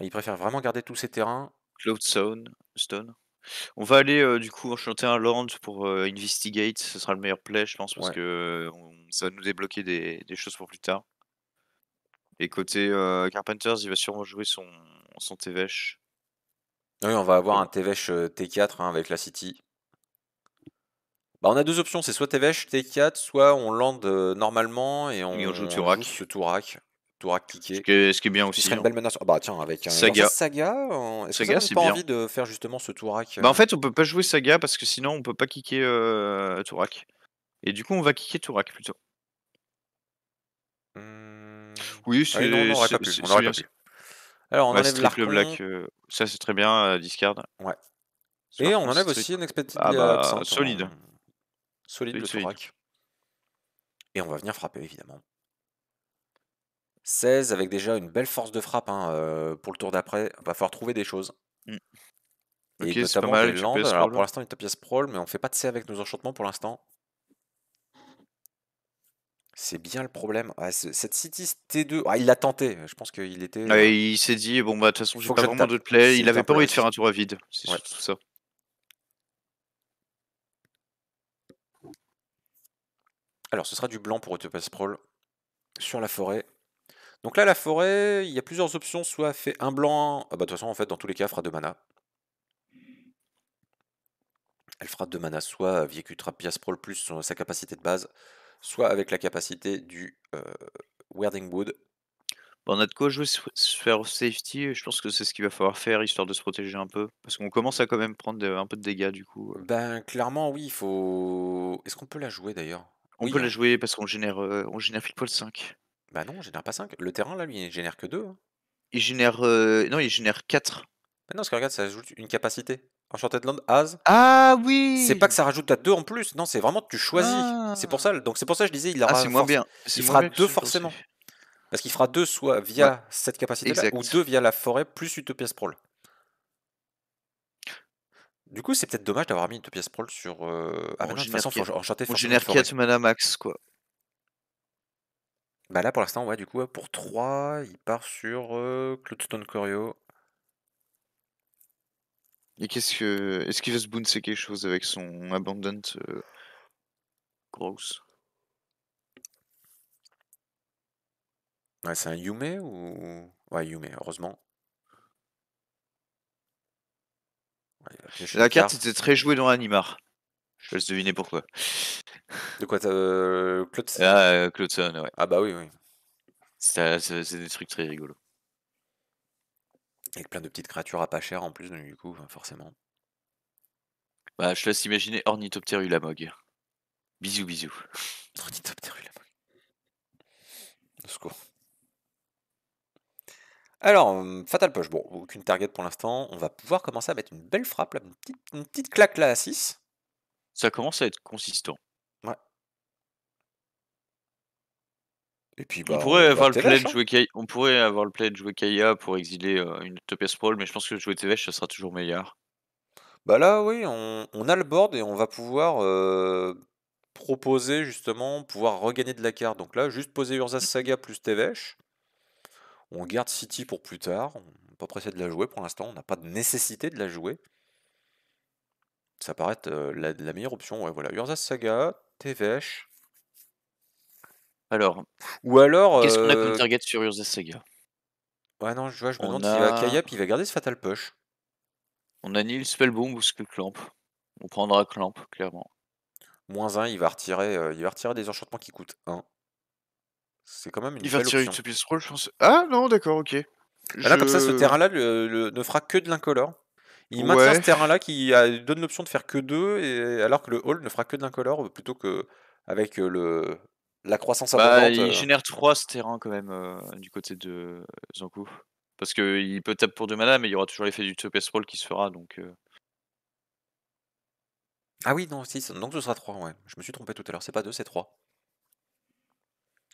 Il préfère vraiment garder tous ses terrains. Cloud Stone. On va aller du coup enchanter un land pour Investigate, ce sera le meilleur play je pense parce que ça va nous débloquer des, choses pour plus tard. Et côté Carpenters, il va sûrement jouer son, son Tevesh. Ah oui, on va avoir un Tevesh T4 hein, avec la City. Bah, on a deux options, c'est soit Tevesh T4, soit on land normalement et on, joue tout ce Tourac. Ce qui, est, ce bien aussi. Ce serait une hein. belle menace. Oh, bah tiens, avec un Saga. Est-ce que n'a pas envie de faire justement ce Tourak euh Bah en fait, on peut pas jouer Saga parce que sinon on peut pas kicker euh, Tourak. Et du coup, on va kicker Tourak plutôt. Mmh. Oui, ah c'est. Ah, on On Alors on enlève l'arc. black, euh, ça c'est très bien, euh, discard. Ouais. Et on enlève aussi une expédition ah bah, solide. Solide, le Tourak. Et on va venir frapper évidemment. 16 avec déjà une belle force de frappe hein, pour le tour d'après. Va falloir trouver des choses. Mmh. Et notamment mal, pour l'instant, une pièce prol, mais on fait pas de C avec nos enchantements pour l'instant. C'est bien le problème. Ah, cette City T2, ah, il l'a tenté. Je pense qu'il était. Ah, il s'est dit bon bah de toute façon j'ai pas vraiment de play. il avait pas envie de faire un tour à vide. C'est Alors ce sera du blanc pour Utopia Sprawl sur la forêt. Donc là, la forêt, il y a plusieurs options. Soit fait un blanc. Ah bah, de toute façon, en fait, dans tous les cas, fera deux mana. Elle fera deux mana, soit Viecutera Prol plus sa capacité de base, soit avec la capacité du euh, Wood. Bon, on a de quoi jouer Sphere Safety. Je pense que c'est ce qu'il va falloir faire histoire de se protéger un peu. Parce qu'on commence à quand même prendre un peu de dégâts du coup. Euh. Ben, clairement, oui, il faut. Est-ce qu'on peut la jouer d'ailleurs On peut hein. la jouer parce qu'on génère, euh, on génère 5. Bah non, il génère pas 5. Le terrain, là, lui, il génère que 2. Hein. Il génère. Euh, non, il génère 4. Bah non, parce que regarde, ça ajoute une capacité. Enchanted Land Az. Ah oui C'est pas que ça rajoute à 2 en plus. Non, c'est vraiment tu choisis. C'est pour ah. ça. je disais, il aura. Ah, c'est moins bien. Il fera 2 forcément. Parce qu'il fera 2 soit via cette capacité-là, ou 2 via la forêt plus une 2 Utopia Sprawl. Du coup, c'est peut-être dommage d'avoir mis Utopia Sprawl sur. euh, Ah, mais non, de toute génère faut enchanter génère 4 mana max, quoi. Bah là, pour l'instant, ouais, du coup, pour 3, il part sur euh, Cloudstone Corio. Et qu'est-ce que. Est-ce qu'il va se bouncer quelque chose avec son Abandoned Gross Ouais, c'est un Yume ou. Ouais, Yume, heureusement. La carte était très jouée dans Animar. Je vais laisse deviner pourquoi. De quoi t'as euh, Claude Ah, euh, Claude ouais. Ah bah oui, oui. Euh, c'est des trucs très rigolos. Avec plein de petites créatures à pas cher en plus, donc du coup, forcément. Bah, je laisse imaginer Ornithopterulamog. Bisous, bisous. Ornithopterulamog. Au secours. Alors, hum, Fatal Push, bon, aucune target pour l'instant. On va pouvoir commencer à mettre une belle frappe, là, petite, une, petite, claque là à 6. Ça commence à être consistant. Ouais. Et puis, on, bah, pourrait on, pourrait avoir le play de jouer pour exiler euh, une Topia Sprawl, mais je pense que jouer Tevesh, ça sera toujours meilleur. Bah là, oui, on, a le board et on va pouvoir euh, proposer justement, pouvoir regagner de la carte. Donc là, juste poser Urza mmh. Saga plus Tevesh. On garde City pour plus tard. On n'est pas pressé de la jouer pour l'instant. On n'a pas de nécessité de la jouer ça paraît être la, meilleure option. Ouais, voilà. Urza Saga, Tevesh. Alors. Ou alors. Qu'est-ce qu'on a comme target sur Urza Saga Ouais, non, je, vois, je me demande si s'il va Kayap, il va garder ce Fatal Push. On annule Spellbomb ou Spellclamp. Clamp. On prendra Clamp, clairement. Moins 1, il va retirer, il va retirer des enchantements qui coûtent 1. C'est quand même une Il va retirer option. une je pense. Ah non, d'accord, ok. Ah là, comme ça, ce terrain-là ne fera que de l'incolore. Il manque maintient ce terrain-là qui donne l'option de faire que 2 et, alors que le hall ne fera que d'un color plutôt que avec euh, le, la croissance bah, Il euh. génère 3 ce terrain quand même euh, du côté de Zankou. Parce qu'il peut taper pour 2 mana, mais il y aura toujours l'effet du roll qui se fera. Ah oui, non, si, donc ce sera 3, ouais. Je me suis trompé tout à l'heure, c'est pas 2, c'est 3.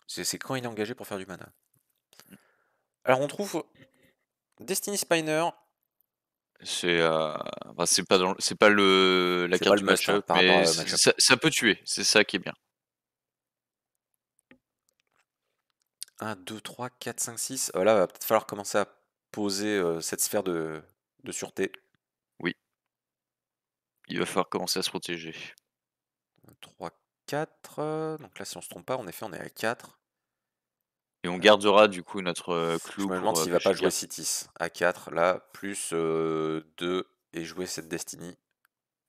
C'est quand il est engagé pour faire du mana. Mm. Alors on trouve Destiny Spiner, euh, c'est pas c'est pas le la carte mais ça, peut tuer. C'est ça qui est bien. 1, 2, 3, 4, 5, 6. là, il va peut-être falloir commencer à poser euh, cette sphère de, sûreté. Oui. Il va falloir commencer à se protéger. 3, 4. Euh, donc là, si on se trompe pas, en effet, on est à 4. Et on gardera du coup notre euh, clou. Je euh, s'il va pas jouer Citis. a 4, là, plus 2 euh, et jouer cette Destiny.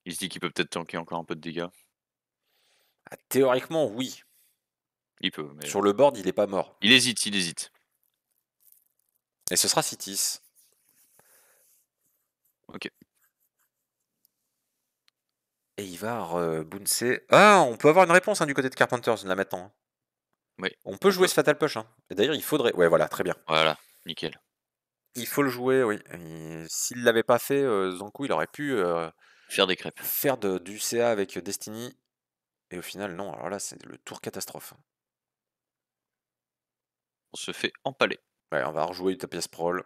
Il se dit qu'il peut peut-être tanker encore un peu de dégâts. Ah, théoriquement, oui. Il peut. Mais... Sur le board, il est pas mort. Il hésite, il hésite. Et ce sera Citis. Ok. Et il va euh, Ah, on peut avoir une réponse hein, du côté de Carpenters là maintenant. On peut jouer ce Fatal Push. Hein. D'ailleurs, il faudrait. Ouais, voilà, très bien. Voilà, nickel. Il faut le jouer, oui. S'il l'avait pas fait, euh, Zanku, il aurait pu. Euh, faire des crêpes. Faire du CA avec Destiny. Et au final, non. Alors là, c'est le tour catastrophe. On se fait empaler. Ouais, on va rejouer ta pièce prol.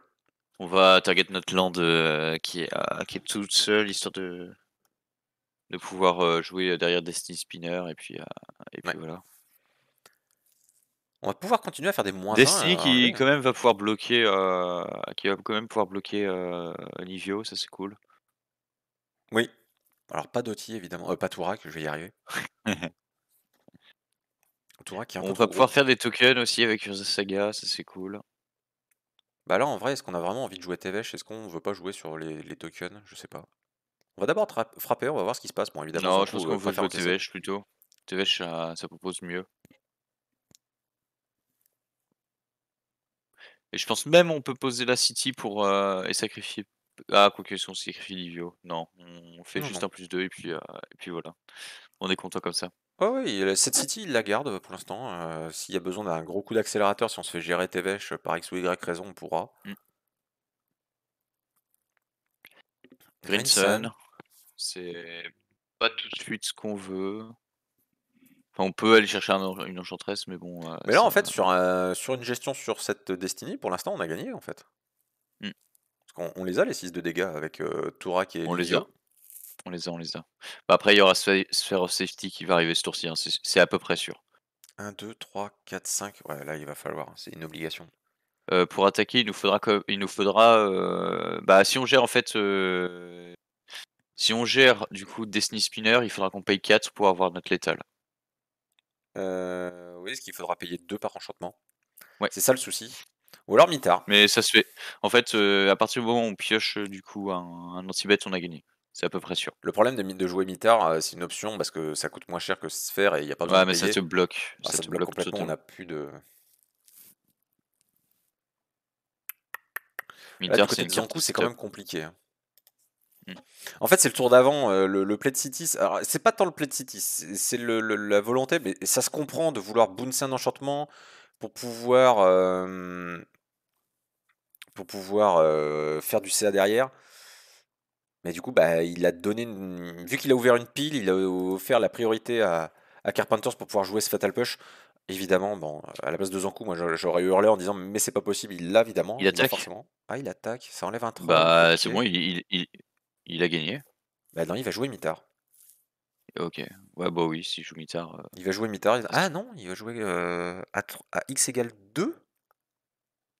On va target notre land euh, qui, est, qui, est, toute seule, histoire de, de pouvoir euh, jouer derrière Destiny Spinner. Et puis, et voilà. On va pouvoir continuer à faire des moins Destiny qui, quand même, va pouvoir bloquer, euh, qui va quand même pouvoir bloquer euh, Livio, ça c'est cool. Oui. Alors, pas Doty, évidemment. Euh, pas Tourak, je vais y arriver. On va pouvoir faire des tokens aussi avec Urza Saga, ça c'est cool. Bah là, en vrai, est-ce qu'on a vraiment envie de jouer Tevesh Est-ce qu'on veut pas jouer sur les, tokens Je sais pas. On va d'abord frapper, on va voir ce qui se passe. Bon, évidemment, non, je pense qu'on euh, veut faire Tevesh plutôt. Tevesh, ça propose mieux. Et je pense même on peut poser la City pour et sacrifier. Ah, quoi que si on sacrifie Livio. Non, on fait juste un plus 2 et puis, et puis voilà. On est content comme ça. Oh oui, cette City, il la garde pour l'instant. S'il y a besoin d'un gros coup d'accélérateur, si on se fait gérer Tevesh par X ou Y raison, on pourra. Mm. c'est pas tout de suite ce qu'on veut on peut aller chercher une enchantresse, mais bon. Euh, mais là, en fait, sur, sur une gestion sur cette Destiny pour l'instant, on a gagné, en fait. Mm. on les a, les 6 de dégâts, avec euh, qui est On les a. On les a, on les a. Bah, après, il y aura Sphere of Safety qui va arriver ce tour-ci, hein. c'est à peu près sûr. 1, 2, 3, 4, 5. Ouais, là, il va falloir, hein. c'est une obligation. Euh, pour attaquer, il nous faudra. Il nous faudra euh, bah, si on gère, en fait. Si on gère du coup Destiny Spinner, il faudra qu'on paye 4 pour avoir notre létal. Euh, est ce qu'il faudra payer deux par enchantement. Ouais. C'est ça le souci. Ou alors mitar. Mais ça se fait. En fait, euh, à partir du moment où on pioche euh, du coup un, anti-bet, on a gagné. C'est à peu près sûr. Le problème de, jouer mitar, euh, c'est une option parce que ça coûte moins cher que se faire et il n'y a pas besoin ouais, mais ça te bloque. Ah, ça, bloque, complètement. On n'a plus de. Mitar, c'est c'est quand même compliqué. Hein. Mm. En fait, c'est le tour d'avant, euh, le, play de City. Alors, c'est pas tant le Play City, c'est la volonté, mais ça se comprend de vouloir booncer un enchantement pour pouvoir, euh, pour pouvoir euh, faire du CA derrière. Mais du coup, bah, il a donné, vu qu'il a ouvert une pile, il a offert la priorité à, à Carpenters pour pouvoir jouer ce Fatal Push. Évidemment, bon, à la place de Zanku, moi j'aurais hurlé en disant mais c'est pas possible, il l'a évidemment. Il attaque. Ah, il attaque, ça enlève un truc. Bah, c'est bon, il, il, il a gagné Bah non, il va jouer mitard. Ok. Ouais, bah oui, si joue mitard. Euh. Il va jouer mitard. Ah non, il va jouer euh, à, x égale 2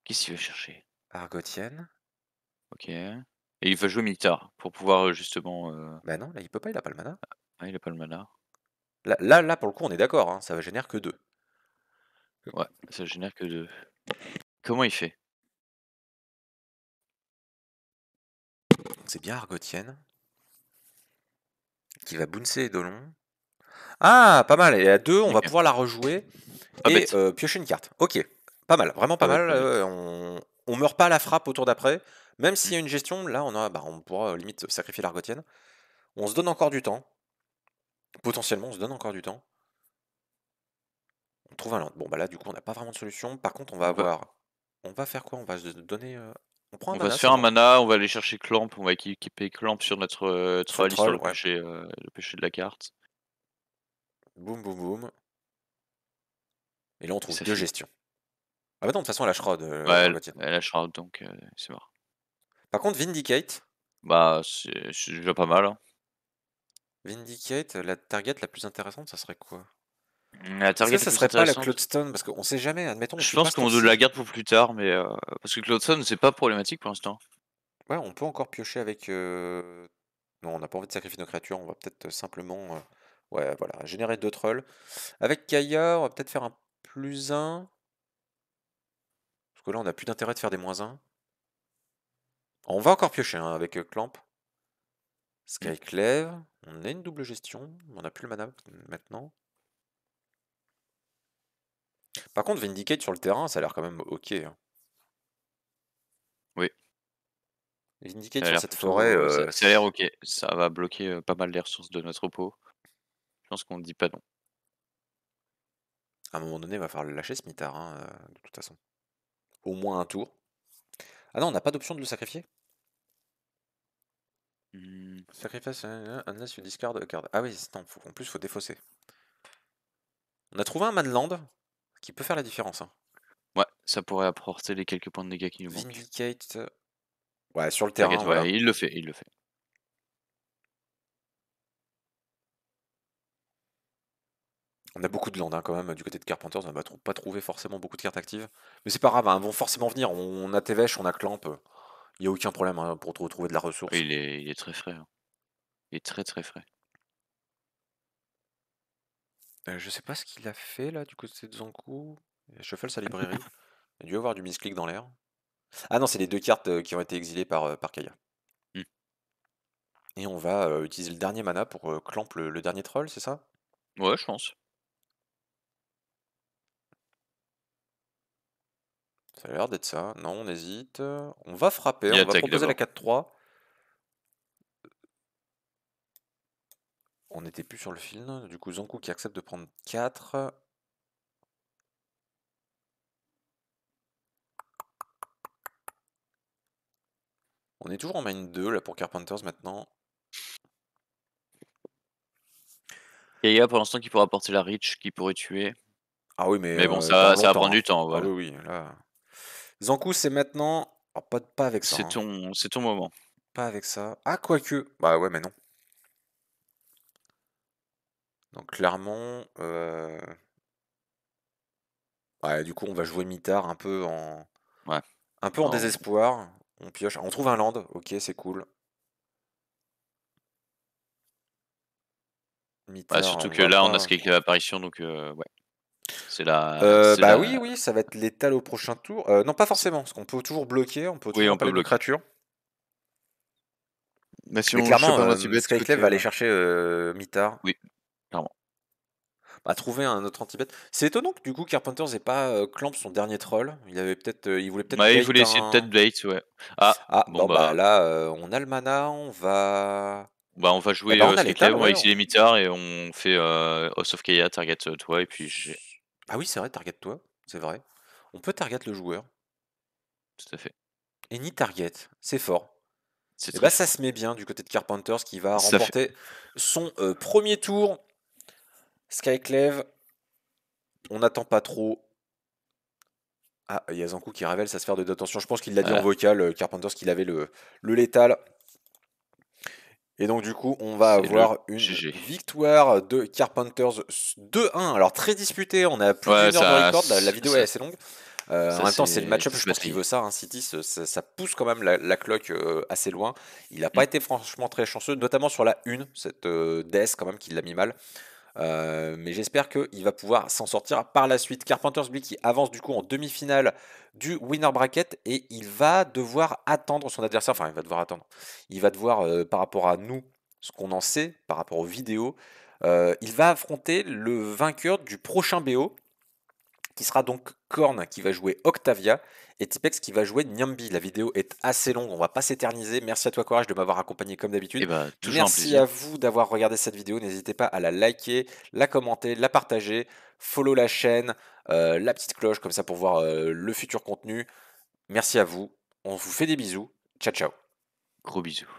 Qu'est-ce qu'il va chercher Argotienne. Ok. Et il va jouer mitard pour pouvoir euh, justement. Bah non, là il peut pas, il a pas le mana. Ah, il a pas le mana. Là, là, pour le coup, on est d'accord, hein, ça va génère que 2. Ouais, ça génère que 2. Comment il fait Donc c'est bien Argotienne. Qui va bouncer de Dolon. Ah, pas mal. Et à deux, on va pouvoir la rejouer ah, et euh, piocher une carte. Ok, pas mal. Vraiment pas, mal. Euh, on, ne meurt pas à la frappe au tour d'après. Même s'il y a mm. une gestion, là, on, a, bah, on pourra euh, limite sacrifier l'argotienne. On se donne encore du temps. Potentiellement, on se donne encore du temps. On trouve un land. Bon, bah là, du coup, on n'a pas vraiment de solution. Par contre, on va avoir. On va faire quoi On va se donner. On, va se faire un mana, on va aller chercher Clamp, on va équiper Clamp sur notre, euh, troll, sur euh, le pêcher de la carte. Boum, boum, boum. Et là, on trouve deux gestions. Ah bah non, de toute façon, elle a Shroud. Euh, elle, a Shroud, donc c'est mort. Par contre, Vindicate. Bah, c'est déjà pas mal. Hein. Vindicate, la target la plus intéressante, ça serait quoi ça, ça serait pas la Cloudstone parce qu'on sait jamais, admettons. Je pense qu'on la garde pour plus tard, mais euh, parce que Cloudstone c'est pas problématique pour l'instant. Ouais, on peut encore piocher avec. Euh, non, on n'a pas envie de sacrifier nos créatures, on va peut-être euh, simplement. Ouais, voilà, générer deux trolls. Avec Kaya, on va peut-être faire un plus 1. Parce que là, on n'a plus d'intérêt de faire des moins 1. On va encore piocher hein, avec Clamp. Mm. Skyclave, on a une double gestion, on n'a plus le mana maintenant. Par contre, Vindicate sur le terrain, ça a l'air quand même ok. Hein. Oui, Vindicate sur cette forêt, euh, ça, a l'air ok. Ça va bloquer euh, pas mal les ressources de notre pot. Je pense qu'on ne dit pas non. à un moment donné, il va falloir le lâcher ce mitard, hein, euh, de toute façon. Au moins un tour. Ah non, on n'a pas d'option de le sacrifier mmh. Sacrifice, unless you discard card. Ah oui, en plus, il faut défausser. On a trouvé un Manland qui peut faire la différence. Hein. Ouais, ça pourrait apporter les quelques points de dégâts qui nous manquent. Vindicate. Ouais, sur le terrain. il le fait, il le fait. On a beaucoup de land hein, quand même du côté de Carpenters, on n'a pas trouvé forcément beaucoup de cartes actives. Mais c'est pas grave, hein, vont forcément venir. On a Tevesh, on a Clamp. Euh, il n'y a aucun problème hein, pour trouver de la ressource. il est très frais. Il est très très frais. Bah, je sais pas ce qu'il a fait là du côté de Zanku. Il a Shuffle sa librairie. Il a dû avoir du misclick dans l'air. Ah non, c'est les deux cartes euh, qui ont été exilées par, euh, par Kaya. Mmh. Et on va euh, utiliser le dernier mana pour clamp le, dernier troll, c'est ça Ouais, je pense. Ça a l'air d'être ça. Non, on hésite. On va frapper, on va proposer la 4-3. On n'était plus sur le fil. Du coup, Zanku qui accepte de prendre 4. On est toujours en main 2 là pour Carpenters maintenant. a pour l'instant qui pourra porter la Rich qui pourrait tuer. Ah oui, mais. Mais bon, euh, ça, ça va prendre du temps. Ah voilà. Zanku, c'est maintenant. Oh, pas, pas avec ça. C'est hein. ton, ton moment. Pas avec ça. Ah, quoique. Bah ouais, mais non. Donc clairement, bah, du coup, on va jouer mitard un peu en un peu en désespoir. On pioche, on trouve un land, OK, c'est cool. Hein, surtout que là, on a qui quelques l'apparition, donc ouais. C'est la bah, oui, oui, ça va être létal au prochain tour. non, pas forcément, parce qu'on peut toujours bloquer, on peut Oui, on peut bloquer. Mais si on, clairement, euh, va aller chercher, Mittar. Oui. Bah, trouver un autre anti-bet. C'est étonnant que du coup Carpenter n'ait pas euh, clamp son dernier troll. Il avait peut-être, euh, il voulait peut-être. il voulait essayer peut-être ouais. Ah, ah bon, bah, bah là euh, on a le mana, on va. bah, on va jouer eh ben, on euh, va et on fait House of Kaya, target toi, et puis Ah oui c'est vrai, target toi, c'est vrai. On peut target le joueur. Tout à fait. Et ni target, c'est fort. Eh ben, ça se met bien du côté de Carpenters qui va remporter son premier tour Skyclave, on n'attend pas trop. Ah, il y a qui révèle se sphère de détention. Je pense qu'il l'a dit en vocal, euh, Carpenters, qu'il avait le, le létal. Et donc, du coup, on va avoir une victoire de Carpenters 2-1. Alors, très disputé, on a plus d'une heure de record, la, vidéo est assez longue. Euh, en même temps, c'est le match-up, je pense qu'il veut ça. Hein. City, ça, pousse quand même la, cloque euh, assez loin. Il n'a pas mm. été franchement très chanceux, notamment sur la 1, cette Death quand même qui l'a mis mal. Euh, mais j'espère qu'il va pouvoir s'en sortir par la suite. Carpenter's Blick qui avance du coup en demi-finale du winner bracket et il va devoir attendre son adversaire. Enfin, il va devoir attendre. Il va devoir, euh, par rapport à nous, ce qu'on en sait, par rapport aux vidéos, euh, il va affronter le vainqueur du prochain BO qui sera donc Korn qui va jouer Octavia et Tipex qui va jouer Nyambi. La vidéo est assez longue, on va pas s'éterniser. Merci à toi Courage de m'avoir accompagné comme d'habitude. Eh ben, Merci à vous d'avoir regardé cette vidéo. N'hésitez pas à la liker, la commenter, la partager, follow la chaîne, euh, la petite cloche comme ça pour voir euh, le futur contenu. Merci à vous. On vous fait des bisous. Ciao ciao. Gros bisous.